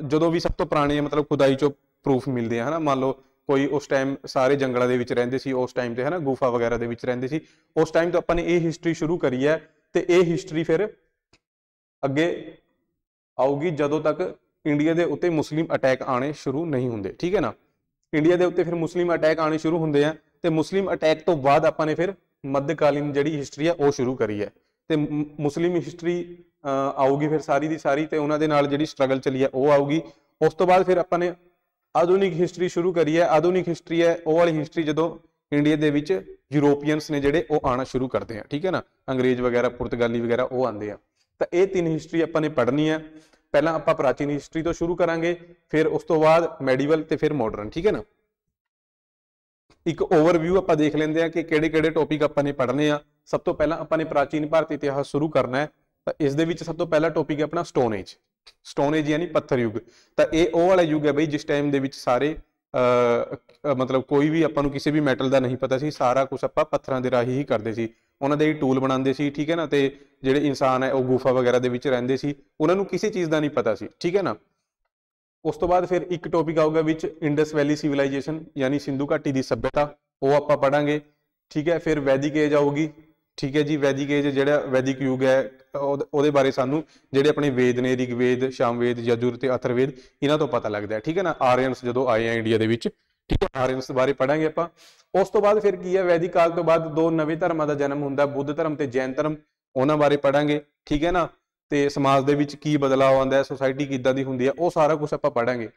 S1: ਜਦੋਂ ਵੀ ਸਭ ਤੋਂ ਪੁਰਾਣੇ ਮਤਲਬ ਖੁਦਾਈ ਚੋਂ ਪ੍ਰੂਫ ਮਿਲਦੇ ਆ ਹਨਾ ਮੰਨ ਲਓ ਕੋਈ ਉਸ ਟਾਈਮ ਸਾਰੇ ਜੰਗਲਾਂ ਦੇ ਵਿੱਚ ਰਹਿੰਦੇ ਸੀ ਉਸ ਟਾਈਮ ਤੇ ਹਨਾ ਗੁਫਾ ਵਗੈਰਾ ਦੇ ਵਿੱਚ ਰਹਿੰਦੇ ਸੀ ਉਸ ਟਾਈਮ ਤੋਂ ਆਪਾਂ ਨੇ ਇਹ ਹਿਸਟਰੀ ਸ਼ੁਰੂ ਕਰੀ ਹੈ ਤੇ ਇਹ ਹਿਸਟਰੀ ਫਿਰ ਅੱਗੇ ਆਉਗੀ ਜਦੋਂ ਤੱਕ ਇੰਡੀਆ ਦੇ ਉੱਤੇ ਮੁਸਲਿਮ ਅਟੈਕ ਆਣੇ ਸ਼ੁਰੂ ਨਹੀਂ ਹੁੰਦੇ ਠੀਕ ਹੈ ਨਾ ਇੰਡੀਆ ਦੇ ਉੱਤੇ ਫਿਰ ਮੁਸਲਿਮ ਅਟੈਕ ਆਣੇ ਸ਼ੁਰੂ ਹੁੰਦੇ ਆ ਤੇ ਮੁਸਲਿਮ ਅਟੈਕ ਤੋਂ ਬਾਅਦ ਆਪਾਂ ਨੇ ਫਿਰ ਮੱਧਕਾਲੀਨ ਜਿਹੜੀ ਹਿਸਟਰੀ ਆ ਉਹ ਸ਼ੁਰੂ ਕਰੀ ਹੈ ਤੇ ਮੁਸਲਿਮ ਹਿਸਟਰੀ ਆਉਗੀ ਫਿਰ ਸਾਰੀ ਦੀ ਸਾਰੀ ਤੇ ਉਹਨਾਂ ਦੇ ਨਾਲ ਜਿਹੜੀ ਸਟਰਗਲ ਚੱਲੀ ਹੈ ਉਹ ਆਉਗੀ ਉਸ ਤੋਂ ਬਾਅਦ ਫਿਰ ਆਪਾਂ ਨੇ ਆਧੁਨਿਕ ਹਿਸਟਰੀ ਸ਼ੁਰੂ ਕਰੀ ਹੈ ਆਧੁਨਿਕ ਹਿਸਟਰੀ ਹੈ ਉਹ ਵਾਲੀ ਹਿਸਟਰੀ ਜਦੋਂ ਇੰਡੀਆ ਦੇ ਵਿੱਚ ਯੂਰੋਪੀਅਨਸ ਨੇ ਜਿਹੜੇ ਉਹ ਆਣਾ ਸ਼ੁਰੂ ਕਰਦੇ ਆ ਠੀਕ ਹੈ ਨਾ ਅੰਗਰੇਜ਼ ਵਗੈਰਾ ਪੁਰਤਗਾਲੀ ਵਗੈਰਾ ਉਹ ਆਉਂਦੇ ਆ ਤਾਂ ਇਹ ਤਿੰਨ ਹਿਸਟਰੀ ਆਪਾਂ ਨੇ ਪੜ੍ਹਨੀ ਹੈ ਪਹਿਲਾਂ ਆਪਾਂ ਪ੍ਰਾਚੀਨ ਹਿਸਟਰੀ ਤੋਂ ਸ਼ੁਰੂ ਕਰਾਂਗੇ ਫਿਰ ਉਸ ਤੋਂ ਬਾਅਦ ਮੈਡੀਵਲ ਤੇ ਫਿਰ ਮਾਡਰਨ ਠੀਕ ਹੈ ਨਾ ਇੱਕ ਓਵਰਵਿਊ ਆਪਾਂ ਦੇਖ ਲੈਂਦੇ ਆ ਕਿ ਕਿਹੜੇ-ਕਿਹੜੇ ਟੌਪਿਕ ਆਪਾਂ ਨੇ ਪੜ੍ਹਨੇ ਆ ਸਭ ਤੋਂ ਪਹਿਲਾਂ ਆਪਾਂ ਨੇ ਪ੍ਰਾਚੀਨ ਭਾਰਤੀ ਇਤਿਹਾਸ ਸ਼ੁਰੂ ਕਰਨਾ ਹੈ ਤਾਂ ਇਸ ਦੇ ਵਿੱਚ ਸਭ ਤੋਂ ਪਹਿਲਾ ਟੌਪਿਕ ਹੈ ਆਪਣਾ ਸਟੋਨ ਏਜ ਸਟੋਨ ਏਜ ਯਾਨੀ ਪੱਥਰ ਯੁੱਗ ਤਾਂ ਇਹ ਉਹ ਵਾਲਾ ਯੁੱਗ ਹੈ ਬਈ ਜਿਸ ਟਾਈਮ ਦੇ ਵਿੱਚ ਸਾਰੇ ਮਤਲਬ ਕੋਈ ਵੀ ਆਪਾਂ ਨੂੰ ਕਿਸੇ ਵੀ ਮੈਟਲ ਦਾ ਨਹੀਂ ਪਤਾ ਸੀ ਸਾਰਾ ਕੁਝ ਆਪਾਂ ਪੱਥਰਾਂ ਦੇ ਰਾਹੀਂ ਹੀ ਕਰਦੇ ਸੀ ਉਹਨਾਂ ਦੇ ਟੂਲ ਬਣਾਉਂਦੇ ਸੀ ਠੀਕ ਹੈ ਨਾ ਤੇ ਜਿਹੜੇ ਇਨਸਾਨ ਹੈ ਉਹ ਗੁਫਾ ਵਗੈਰਾ ਦੇ ਵਿੱਚ ਰਹਿੰਦੇ ਸੀ ਉਹਨਾਂ ਨੂੰ ਕਿਸੇ ਚੀਜ਼ ਦਾ ਨਹੀਂ ਪਤਾ ਸੀ ਠੀਕ ਹੈ ਨਾ ਉਸ ਤੋਂ ਬਾਅਦ ਫਿਰ ਇੱਕ ਟੌਪਿਕ ਆਊਗਾ ਵਿੱਚ ਇੰਡਸ ਵੈਲੀ ਸਿਵਲਾਈਜੇਸ਼ਨ ਯਾਨੀ ਸਿੰਧੂ ਘਾਟੀ ਦੀ ਸੱਭਿਅਤਾ ਉਹ ਆਪਾਂ ਪੜਾਂਗੇ ਠੀਕ ਹੈ ਫਿਰ ਵੈਦਿਕ ਏਜ ਆਊਗੀ ਠੀਕ ਹੈ ਜੀ ਵੈਦਿਕ ਏਜ ਜਿਹੜਾ ਵੈਦਿਕ ਯੁੱਗ ਹੈ ਉਹਦੇ ਬਾਰੇ ਸਾਨੂੰ ਜਿਹੜੇ ਆਪਣੇ ਵੇਦ ਨੇ ਰਿਗਵੇਦ ਸ਼ਾਮਵੇਦ ਯਜੁਰ ਤੇ ਅਥਰਵੇਦ ਇਹਨਾਂ ਤੋਂ ਪਤਾ ਲੱਗਦਾ ਹੈ ਠੀਕ ਹੈ ਨਾ ਆਰੀਅਨਸ ਜਦੋਂ ਆਏ ਆ ਇੰਡੀਆ ਦੇ ਵਿੱਚ ਠੀਕ ਹੈ ਆਰਿਅਨਸ ਬਾਰੇ ਪੜਾਂਗੇ ਆਪਾਂ ਉਸ ਤੋਂ ਬਾਅਦ ਫਿਰ ਕੀ ਹੈ ਵੈਦਿਕ ਕਾਲ ਤੋਂ ਬਾਅਦ ਦੋ ਨਵੇਂ ਧਰਮਾਂ ਦਾ ਜਨਮ ਹੁੰਦਾ ਬੁੱਧ ਧਰਮ ਤੇ ਜੈਨ ਧਰਮ ਉਹਨਾਂ ਬਾਰੇ ਪੜਾਂਗੇ ਠੀਕ ਹੈ ਨਾ ਤੇ ਸਮਾਜ ਦੇ ਵਿੱਚ ਕੀ ਬਦਲਾਅ ਆਉਂਦਾ ਹੈ ਸੋਸਾਇਟੀ ਕਿੱਦਾਂ ਦੀ ਹੁੰਦੀ ਹੈ ਉਹ ਸਾਰਾ ਕੁਝ ਆਪਾਂ ਪੜਾਂਗੇ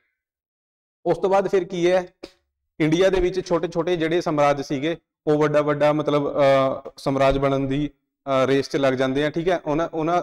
S1: ਉਸ ਤੋਂ ਬਾਅਦ ਫਿਰ ਕੀ ਹੈ ਇੰਡੀਆ ਦੇ ਵਿੱਚ ਛੋਟੇ-ਛੋਟੇ ਜਿਹੜੇ ਸਮਰਾਜ ਸੀਗੇ ਉਹ ਵੱਡਾ-ਵੱਡਾ ਮਤਲਬ ਸਮਰਾਜ ਬਣਨ ਦੀ ਰੇਸ 'ਚ ਲੱਗ ਜਾਂਦੇ ਆ ਠੀਕ ਹੈ ਉਹਨਾਂ ਉਹਨਾਂ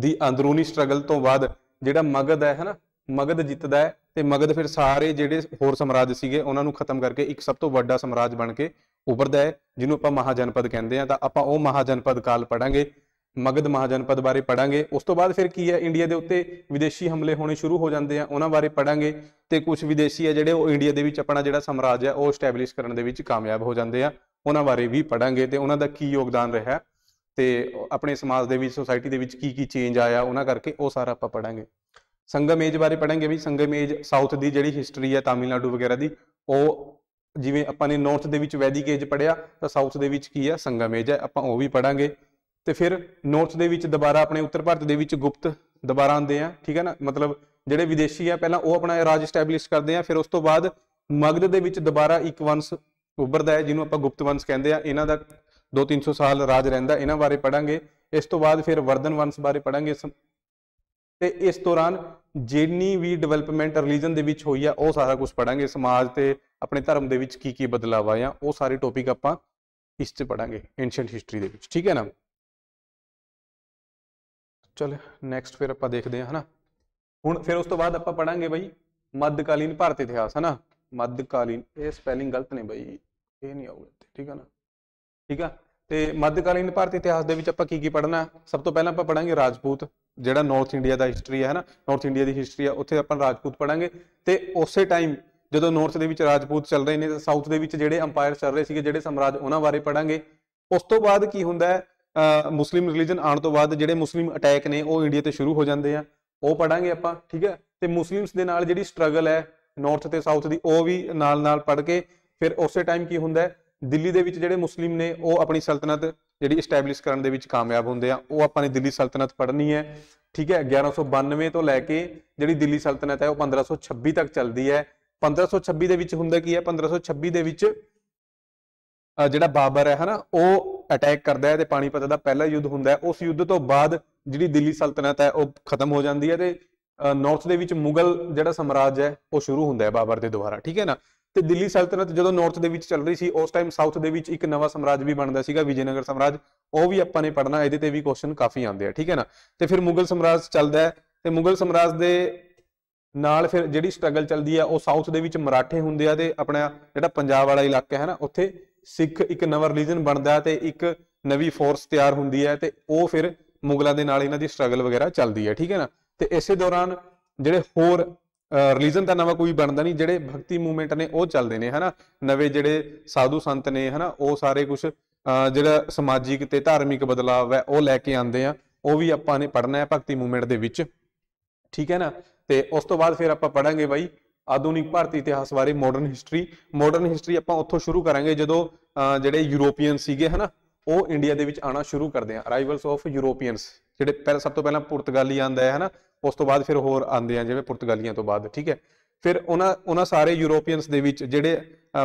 S1: ਦੀ ਅੰਦਰੂਨੀ ਸਟਰਗਲ ਤੋਂ ਬਾਅਦ ਜਿਹੜਾ ਮਗਧ ਹੈ ਹਨਾ ਮਗਧ ਜਿੱਤਦਾ ਹੈ ਤੇ ਮਗਧ ਫਿਰ ਸਾਰੇ ਜਿਹੜੇ ਹੋਰ ਸਮਰਾਜ ਸੀਗੇ ਉਹਨਾਂ ਨੂੰ ਖਤਮ ਕਰਕੇ ਇੱਕ ਸਭ ਤੋਂ ਵੱਡਾ ਸਮਰਾਜ ਬਣ ਕੇ ਉੱਭਰਦਾ ਹੈ ਜਿਹਨੂੰ ਆਪਾਂ ਮਹਾਜਨਪਦ ਕਹਿੰਦੇ ਆ ਤਾਂ ਆਪਾਂ ਉਹ ਮਹਾਜਨਪਦ ਕਾਲ ਪੜਾਂਗੇ ਮਗਧ ਮਹਾਜਨਪਦ ਬਾਰੇ ਪੜਾਂਗੇ ਉਸ ਤੋਂ ਬਾਅਦ ਫਿਰ ਕੀ ਹੈ ਇੰਡੀਆ ਦੇ ਉੱਤੇ ਵਿਦੇਸ਼ੀ ਹਮਲੇ ਹੋਣੇ ਸ਼ੁਰੂ ਹੋ ਜਾਂਦੇ ਆ ਉਹਨਾਂ ਬਾਰੇ ਪੜਾਂਗੇ ਤੇ ਕੁਝ ਵਿਦੇਸ਼ੀ ਆ ਜਿਹੜੇ ਉਹ ਇੰਡੀਆ ਦੇ ਵਿੱਚ ਆਪਣਾ ਜਿਹੜਾ ਸਮਰਾਜ ਹੈ ਉਹ ਸਟੈਬਲਿਸ਼ ਕਰਨ ਦੇ ਵਿੱਚ ਕਾਮਯਾਬ ਹੋ ਜਾਂਦੇ ਆ ਉਹਨਾਂ ਬਾਰੇ ਵੀ ਪੜਾਂਗੇ ਤੇ ਉਹਨਾਂ ਦਾ ਕੀ ਯੋਗਦਾਨ ਰਿਹਾ ਤੇ ਆਪਣੇ ਸਮਾਜ ਦੇ ਵਿੱਚ ਸੋਸਾਇਟੀ ਦੇ ਵਿੱਚ ਕੀ ਕੀ ਚੇਂਜ ਆਇਆ ਉਹਨਾਂ ਕਰਕੇ ਉਹ ਸਾਰਾ ਆਪਾਂ ਪੜਾਂਗੇ ਸੰਗਮ ਏਜ ਬਾਰੇ ਪੜਾਂਗੇ ਵੀ ਸੰਗਮ ਏਜ ਸਾਊਥ ਦੀ ਜਿਹੜੀ ਹਿਸਟਰੀ ਹੈ ਤਾਮਿਲਨਾਡੂ ਵਗੈਰਾ ਦੀ ਉਹ ਜਿਵੇਂ ਆਪਾਂ ਨੇ ਨਾਰਥ ਦੇ ਵਿੱਚ ਵੈਦਿਕ ਏਜ ਪੜਿਆ ਤਾਂ ਸਾਊਥ ਦੇ ਵਿੱਚ ਕੀ ਹੈ ਸੰਗਮ ਏਜ ਹੈ ਆਪਾਂ ਉਹ ਵੀ ਪੜਾਂਗੇ ਤੇ ਫਿਰ ਨਾਰਥ ਦੇ ਵਿੱਚ ਦੁਬਾਰਾ ਆਪਣੇ ਉੱਤਰ ਭਾਰਤ ਦੇ ਵਿੱਚ ਗੁਪਤ ਦੁਬਾਰਾ ਆਉਂਦੇ ਆ ਠੀਕ ਹੈ ਨਾ ਮਤਲਬ ਜਿਹੜੇ ਵਿਦੇਸ਼ੀ ਆ ਪਹਿਲਾਂ ਉਹ ਆਪਣਾ ਰਾਜ ਸਟੈਬਲਿਸ਼ ਕਰਦੇ ਆ ਫਿਰ ਉਸ ਤੋਂ ਬਾਅਦ ਮਗਧ ਦੇ ਵਿੱਚ ਦੁਬਾਰਾ ਇੱਕ ਵੰਸ਼ ਉੱਭਰਦਾ ਹੈ ਜਿਹਨੂੰ ਆਪਾਂ ਗੁਪਤ ਵੰਸ਼ ਕਹਿੰਦੇ ਆ ਇਹਨਾਂ ਦਾ 2-300 ਸਾਲ ਰਾਜ ਰਹਿੰਦਾ ਇਹਨਾਂ ਬਾਰੇ ਪੜਾਂਗੇ ਇਸ ਤੋਂ ਬਾਅਦ ਫਿਰ ਵਰਧਨ ਵੰਸ਼ ਬਾਰੇ ਪੜਾਂਗੇ ਤੇ ਇਸ ਦੌਰਾਨ ਜਿੰਨੀ ਵੀ ਡਿਵੈਲਪਮੈਂਟ ਰਿਲੀਜਨ ਦੇ ਵਿੱਚ ਹੋਈ ਆ ਉਹ ਸਾਰਾ ਕੁਝ ਪੜਾਂਗੇ ਸਮਾਜ ਤੇ ਆਪਣੇ ਧਰਮ ਦੇ ਵਿੱਚ ਕੀ ਕੀ ਬਦਲਾਅ ਆਇਆ ਉਹ ਸਾਰੇ ਟੌਪਿਕ ਆਪਾਂ ਇਸ ਤੇ ਪੜਾਂਗੇ ਐਂਸ਼ੀਅੰਟ ਹਿਸਟਰੀ ਦੇ ਵਿੱਚ ਠੀਕ ਹੈ ਨਾ ਚਲ ਨੈਕਸਟ ਫਿਰ ਆਪਾਂ ਦੇਖਦੇ ਹਾਂ ਹਨਾ ਹੁਣ ਫਿਰ ਉਸ ਤੋਂ ਬਾਅਦ ਆਪਾਂ ਪੜਾਂਗੇ ਬਈ ਮੱਧਕਾਲੀਨ ਭਾਰਤ ਇਤਿਹਾਸ ਹਨਾ ਮੱਧਕਾਲੀਨ ਇਹ ਸਪੈਲਿੰਗ ਗਲਤ ਨੇ ਬਈ ਇਹ ਨਹੀਂ ਆਉਗਾ ਠੀਕ ਹੈ ਨਾ ਠੀਕ ਆ ਤੇ ਮੱਧਕਾਲੀਨ ਭਾਰਤੀ ਇਤਿਹਾਸ ਦੇ ਵਿੱਚ ਆਪਾਂ ਕੀ ਕੀ ਪੜ੍ਹਨਾ ਸਭ ਤੋਂ ਪਹਿਲਾਂ ਆਪਾਂ ਪੜਾਂਗੇ ਰਾਜਪੂਤ ਜਿਹੜਾ ਨਾਰਥ ਇੰਡੀਆ ਦਾ ਹਿਸਟਰੀ ਹੈ ਹਨਾ ਨਾਰਥ ਇੰਡੀਆ ਦੀ ਹਿਸਟਰੀ ਆ ਉੱਥੇ ਆਪਾਂ ਰਾਜਪੂਤ ਪੜਾਂਗੇ ਤੇ ਉਸੇ ਟਾਈਮ ਜਦੋਂ ਨਾਰਥ ਦੇ ਵਿੱਚ ਰਾਜਪੂਤ ਚੱਲ ਰਹੇ ਨੇ ਤਾਂ ਸਾਊਥ ਦੇ ਵਿੱਚ ਜਿਹੜੇ ਅੰਪਾਇਰ ਚੱਲ ਰਹੇ ਸੀਗੇ ਜਿਹੜੇ ਸਮਰਾਜ ਉਹਨਾਂ ਬਾਰੇ ਪੜਾਂਗੇ ਉਸ ਤੋਂ ਬਾਅਦ ਕੀ ਹੁੰਦਾ ਹੈ ਮੁਸਲਿਮ ਰਿਲੀਜੀਅਨ ਆਉਣ ਤੋਂ ਬਾਅਦ ਜਿਹੜੇ ਮੁਸਲਿਮ ਅਟੈਕ ਨੇ ਉਹ ਇੰਡੀਆ ਤੇ ਸ਼ੁਰੂ ਹੋ ਜਾਂਦੇ ਆ ਉਹ ਪੜਾਂਗੇ ਆਪਾਂ ਠੀਕ ਹੈ ਤੇ ਮੁਸਲਿਮਸ ਦੇ ਨਾਲ ਜਿਹੜੀ ਸਟਰਗਲ ਹੈ ਨਾਰਥ ਤੇ ਸਾਊਥ ਦੀ ਉਹ ਵੀ ਨਾਲ ਨਾਲ ਪੜ ਕੇ ਫਿਰ ਉਸੇ ਟਾਈਮ ਕੀ ਹੁੰਦਾ ਹੈ ਦਿੱਲੀ ਦੇ ਵਿੱਚ ਜਿਹੜੇ ਮੁਸਲਿਮ ਨੇ ਉਹ ਆਪਣੀ ਸਲਤਨਤ ਜਿਹੜੀ ਐਸਟੈਬਲਿਸ਼ ਕਰਨ ਦੇ ਵਿੱਚ ਕਾਮਯਾਬ ਹੁੰਦੇ ਆ ਉਹ ਆਪਾਂ ਨੇ ਦਿੱਲੀ ਸਲਤਨਤ ਪੜ੍ਹਨੀ ਹੈ ਠੀਕ ਹੈ 1192 ਤੋਂ ਲੈ ਕੇ ਜਿਹੜੀ ਦਿੱਲੀ ਸਲਤਨਤ ਹੈ ਉਹ 1526 ਤੱਕ ਚੱਲਦੀ ਹੈ 1526 ਦੇ ਵਿੱਚ ਹੁੰਦਾ ਕੀ ਹੈ 1526 ਦੇ ਵਿੱਚ ਜਿਹੜਾ ਬਾਬਰ ਹੈ ਹਨਾ ਉਹ ਅਟੈਕ ਕਰਦਾ ਹੈ ਤੇ ਪਾਣੀਪਤ ਦਾ ਪਹਿਲਾ ਯੁੱਧ ਹੁੰਦਾ ਹੈ ਉਸ ਯੁੱਧ ਤੋਂ ਬਾਅਦ ਜਿਹੜੀ ਦਿੱਲੀ ਸਲਤਨਤ ਹੈ ਉਹ ਖਤਮ ਹੋ ਜਾਂਦੀ ਹੈ ਤੇ ਨਾਰਥ ਦੇ ਵਿੱਚ ਮੁਗਲ ਜਿਹੜਾ ਸਮਰਾਜ ਹੈ ਉਹ ਸ਼ੁਰੂ ਹੁੰਦਾ ਹੈ ਬਾਬਰ ਦੇ ਦੁਆਰਾ ਠੀਕ ਹੈ ਨਾ ਤੇ ਦਿੱਲੀ ਸਲਤਨਤ ਜਦੋਂ ਨਾਰਥ ਦੇ ਵਿੱਚ ਚੱਲ ਰਹੀ ਸੀ ਉਸ ਟਾਈਮ ਸਾਊਥ ਦੇ ਵਿੱਚ ਇੱਕ ਨਵਾਂ ਸਮਰਾਜ ਵੀ ਬਣਦਾ ਸੀਗਾ ਵਿਜੇਨਗਰ ਸਮਰਾਜ ਉਹ ਵੀ ਆਪਾਂ ਨੇ ਪੜਨਾ ਇਹਦੇ ਤੇ ਵੀ ਕੁਐਸਚਨ ਕਾਫੀ ਆਉਂਦੇ ਆ ਠੀਕ ਹੈ ਨਾ ਤੇ ਫਿਰ ਮੁਗਲ ਸਮਰਾਜ ਚੱਲਦਾ ਹੈ ਤੇ ਮੁਗਲ ਸਮਰਾਜ ਦੇ ਨਾਲ ਫਿਰ ਜਿਹੜੀ ਸਟਰਗਲ ਚੱਲਦੀ ਆ ਉਹ ਸਾਊਥ ਦੇ ਵਿੱਚ ਮਰਾਠੇ ਹੁੰਦੇ ਆ ਤੇ ਆਪਣਾ ਜਿਹੜਾ ਪੰਜਾਬ ਵਾਲਾ ਇਲਾਕਾ ਹੈ ਨਾ ਉੱਥੇ ਸਿੱਖ ਇੱਕ ਨਵਾਂ ਰਿਲੀਜੀਅਨ ਬਣਦਾ ਤੇ ਇੱਕ ਨਵੀਂ ਫੋਰਸ ਤਿਆਰ ਹੁੰਦੀ ਹੈ ਤੇ ਉਹ ਫਿਰ ਮੁਗਲਾਂ ਦੇ ਨਾਲ ਇਹਨਾਂ ਦੀ ਸਟਰਗਲ ਵਗੈਰਾ ਚੱਲਦੀ ਹੈ ਠੀਕ ਹੈ ਨਾ ਤੇ ਇਸੇ ਦੌਰਾਨ ਜਿਹੜੇ ਹੋਰ ਰਿਲੀਜਨ ਦਾ ਨਵਾਂ ਕੋਈ ਬਣਦਾ ਨਹੀਂ ਜਿਹੜੇ ਭਗਤੀ ਮੂਵਮੈਂਟ ਨੇ ਉਹ ਚੱਲਦੇ ਨੇ ਹਨਾ ਨਵੇਂ ਜਿਹੜੇ ਸਾਧੂ ਸੰਤ ਨੇ ਹਨਾ ਉਹ ਸਾਰੇ ਕੁਝ ਜਿਹੜਾ ਸਮਾਜਿਕ ਤੇ ਧਾਰਮਿਕ ਬਦਲਾਅ ਹੈ ਉਹ ਲੈ ਕੇ ਆਉਂਦੇ ਆ ਉਹ ਵੀ ਆਪਾਂ ਨੇ ਪੜਨਾ ਹੈ ਭਗਤੀ ਮੂਵਮੈਂਟ ਦੇ ਵਿੱਚ ਠੀਕ ਹੈ ਨਾ ਤੇ ਉਸ ਤੋਂ ਬਾਅਦ ਫਿਰ ਆਪਾਂ ਪੜਾਂਗੇ ਬਾਈ ਆਧੁਨਿਕ ਭਾਰਤੀ ਇਤਿਹਾਸ ਬਾਰੇ ਮਾਡਰਨ ਹਿਸਟਰੀ ਮਾਡਰਨ ਹਿਸਟਰੀ ਆਪਾਂ ਉੱਥੋਂ ਸ਼ੁਰੂ ਕਰਾਂਗੇ ਜਦੋਂ ਜਿਹੜੇ ਯੂਰੋਪੀਅਨ ਸੀਗੇ ਹਨਾ ਉਹ ਇੰਡੀਆ ਦੇ ਵਿੱਚ ਆਣਾ ਸ਼ੁਰੂ ਕਰਦੇ ਆ ਅਰਾਈਵਲਸ ਆਫ ਯੂਰੋਪੀਅਨਸ ਜਿਹੜੇ ਸਭ ਤੋਂ ਪਹਿਲਾਂ ਪੁਰਤਗਾਲੀ ਆਂਦਾ ਹੈ ਹਨਾ ਉਸ ਤੋਂ ਬਾਅਦ ਫਿਰ ਹੋਰ ਆਂਦੇ ਆ ਜਿਵੇਂ ਪੁਰਤਗਾਲੀਆਂ ਤੋਂ ਬਾਅਦ ਠੀਕ ਹੈ ਫਿਰ ਉਹਨਾਂ ਉਹਨਾਂ ਸਾਰੇ ਯੂਰੋਪੀਅਨਸ ਦੇ ਵਿੱਚ ਜਿਹੜੇ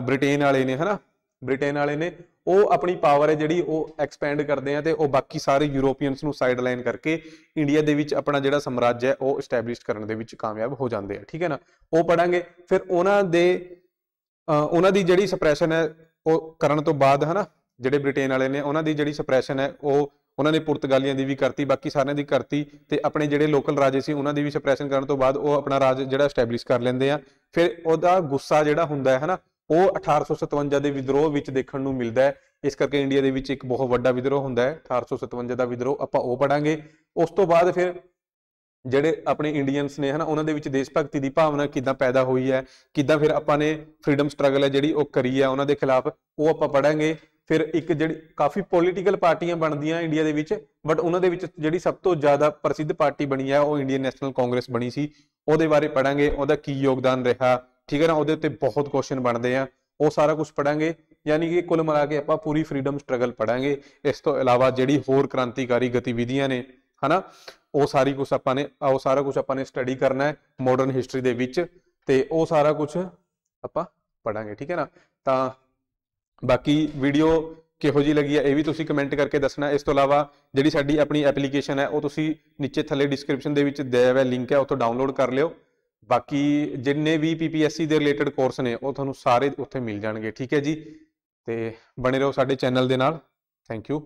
S1: ਬ੍ਰਿਟੇਨ ਵਾਲੇ ਨੇ ਹਨਾ ਬ੍ਰਿਟੇਨ ਵਾਲੇ ਨੇ ਉਹ ਆਪਣੀ ਪਾਵਰ ਹੈ ਜਿਹੜੀ ਉਹ ਐਕਸਪੈਂਡ ਕਰਦੇ ਆ ਤੇ ਉਹ ਬਾਕੀ ਸਾਰੇ ਯੂਰੋਪੀਅਨਸ ਨੂੰ ਸਾਈਡ ਲਾਈਨ ਕਰਕੇ ਇੰਡੀਆ ਦੇ ਵਿੱਚ ਆਪਣਾ ਜਿਹੜਾ ਸਮਰਾਜ ਹੈ ਉਹ ਐਸਟੈਬਲਿਸ਼ ਕਰਨ ਦੇ ਵਿੱਚ ਕਾਮਯਾਬ ਹੋ ਜਾਂਦੇ ਆ ਠੀਕ ਹੈ ਨਾ ਉਹ ਪੜਾਂਗੇ ਫਿਰ ਉਹਨਾਂ ਦੇ ਉਹਨਾਂ ਦੀ ਜਿਹੜੀ ਸਪਰੈਸ਼ਨ ਹੈ ਉਹ ਕਰਨ ਤੋਂ ਬਾਅਦ ਹਨਾ ਜਿਹੜੇ ਬ੍ਰਿਟੇਨ ਵਾਲੇ ਨੇ ਉਹਨਾਂ ਦੀ ਜਿਹੜੀ ਸਪਰੈਸ਼ਨ ਹੈ ਉਹ ਉਹਨਾਂ ਨੇ ਪੁਰਤਗਾਲੀਆਂ ਦੀ ਵੀ ਕਰਤੀ ਬਾਕੀ ਸਾਰਿਆਂ ਦੀ ਕਰਤੀ ਤੇ ਆਪਣੇ ਜਿਹੜੇ ਲੋਕਲ ਰਾਜੇ ਸੀ ਉਹਨਾਂ ਦੀ ਵੀ ਸਪਰੈਸ਼ਨ ਕਰਨ ਤੋਂ ਬਾਅਦ ਉਹ ਆਪਣਾ ਰਾਜ ਜਿਹੜਾ ਸਟੈਬਲਿਸ਼ ਕਰ ਲੈਂਦੇ ਆ ਫਿਰ ਉਹਦਾ ਗੁੱਸਾ ਜਿਹੜਾ ਹੁੰਦਾ ਹੈ ਹਨਾ ਉਹ 1857 ਦੇ ਵਿਦਰੋਹ ਵਿੱਚ ਦੇਖਣ ਨੂੰ ਮਿਲਦਾ ਹੈ ਇਸ ਕਰਕੇ ਇੰਡੀਆ ਦੇ ਵਿੱਚ ਇੱਕ ਬਹੁਤ ਵੱਡਾ ਵਿਦਰੋਹ ਹੁੰਦਾ ਹੈ 1857 ਦਾ ਵਿਦਰੋਹ ਆਪਾਂ ਉਹ ਪੜਾਂਗੇ ਉਸ ਤੋਂ ਬਾਅਦ ਫਿਰ ਜਿਹੜੇ ਆਪਣੇ ਇੰਡੀਅਨਸ ਨੇ ਹਨਾ ਉਹਨਾਂ ਦੇ ਵਿੱਚ ਦੇਸ਼ ਭਗਤੀ ਦੀ ਭਾਵਨਾ ਕਿਦਾਂ ਪੈਦਾ ਹੋਈ ਹੈ ਕਿਦਾਂ ਫਿਰ ਆਪਾਂ ਨੇ ਫਰੀडम ਸਟਰਗਲ ਹੈ ਜਿਹੜੀ ਉਹ ਕਰੀ ਹੈ ਉਹਨਾਂ ਦੇ ਖਿਲਾਫ ਉਹ ਆਪਾਂ ਪੜਾਂਗੇ ਫਿਰ ਇੱਕ ਜਿਹੜੀ ਕਾਫੀ ਪੋਲੀਟੀਕਲ ਪਾਰਟੀਆਂ ਬਣਦੀਆਂ ਇੰਡੀਆ ਦੇ ਵਿੱਚ ਬਟ ਉਹਨਾਂ ਦੇ ਵਿੱਚ ਜਿਹੜੀ ਸਭ ਤੋਂ ਜ਼ਿਆਦਾ ਪ੍ਰਸਿੱਧ ਪਾਰਟੀ ਬਣੀ ਹੈ ਉਹ ਇੰਡੀਅਨ ਨੈਸ਼ਨਲ ਕਾਂਗਰਸ ਬਣੀ ਸੀ ਉਹਦੇ ਬਾਰੇ ਪੜਾਂਗੇ ਉਹਦਾ ਕੀ ਯੋਗਦਾਨ ਰਿਹਾ ਠੀਕ ਹੈ ਨਾ ਉਹਦੇ ਉੱਤੇ ਬਹੁਤ ਕੁਐਸਚਨ ਬਣਦੇ ਆ ਉਹ ਸਾਰਾ ਕੁਝ ਪੜਾਂਗੇ ਯਾਨੀ ਕਿ ਕੁੱਲ ਮਿਲਾ ਕੇ ਆਪਾਂ ਪੂਰੀ ਫਰੀडम ਸਟਰਗਲ ਪੜਾਂਗੇ ਇਸ ਤੋਂ ਇਲਾਵਾ ਜਿਹੜੀ ਹੋਰ ਕ੍ਰਾਂਤੀਕਾਰੀ ਗਤੀਵਿਧੀਆਂ ਨੇ ਹਨਾ ਉਹ ਸਾਰੀ ਕੁਝ ਆਪਾਂ ਨੇ ਉਹ ਸਾਰਾ ਕੁਝ ਆਪਾਂ ਨੇ ਸਟੱਡੀ ਕਰਨਾ ਹੈ ਮਾਡਰਨ ਹਿਸਟਰੀ ਦੇ ਵਿੱਚ ਤੇ ਉਹ ਸਾਰਾ ਕੁਝ ਆਪਾਂ ਪੜਾਂਗੇ ਠੀਕ ਹੈ ਨਾ ਤਾਂ ਬਾਕੀ ਵੀਡੀਓ ਕਿਹੋ ਜੀ ਲੱਗੀ ਹੈ ਇਹ ਵੀ ਤੁਸੀਂ ਕਮੈਂਟ ਕਰਕੇ ਦੱਸਣਾ ਇਸ ਤੋਂ ਇਲਾਵਾ ਜਿਹੜੀ ਸਾਡੀ ਆਪਣੀ ਐਪਲੀਕੇਸ਼ਨ ਹੈ ਉਹ ਤੁਸੀਂ ਨੀਚੇ ਥੱਲੇ ਡਿਸਕ੍ਰਿਪਸ਼ਨ ਦੇ ਵਿੱਚ ਦਿਆ ਹੋਇਆ ਲਿੰਕ ਹੈ ਉੱਥੋਂ ਡਾਊਨਲੋਡ ਕਰ ਲਿਓ ਬਾਕੀ ਜਿੰਨੇ ਵੀ ਪੀਪੀਐਸਸੀ ਦੇ ਰਿਲੇਟਡ ਕੋਰਸ ਨੇ ਉਹ ਤੁਹਾਨੂੰ ਸਾਰੇ ਉੱਥੇ ਮਿਲ ਜਾਣਗੇ ਠੀਕ ਹੈ ਜੀ ਤੇ ਬਣੇ ਰਹੋ ਸਾਡੇ ਚੈਨਲ ਦੇ ਨਾਲ ਥੈਂਕ ਯੂ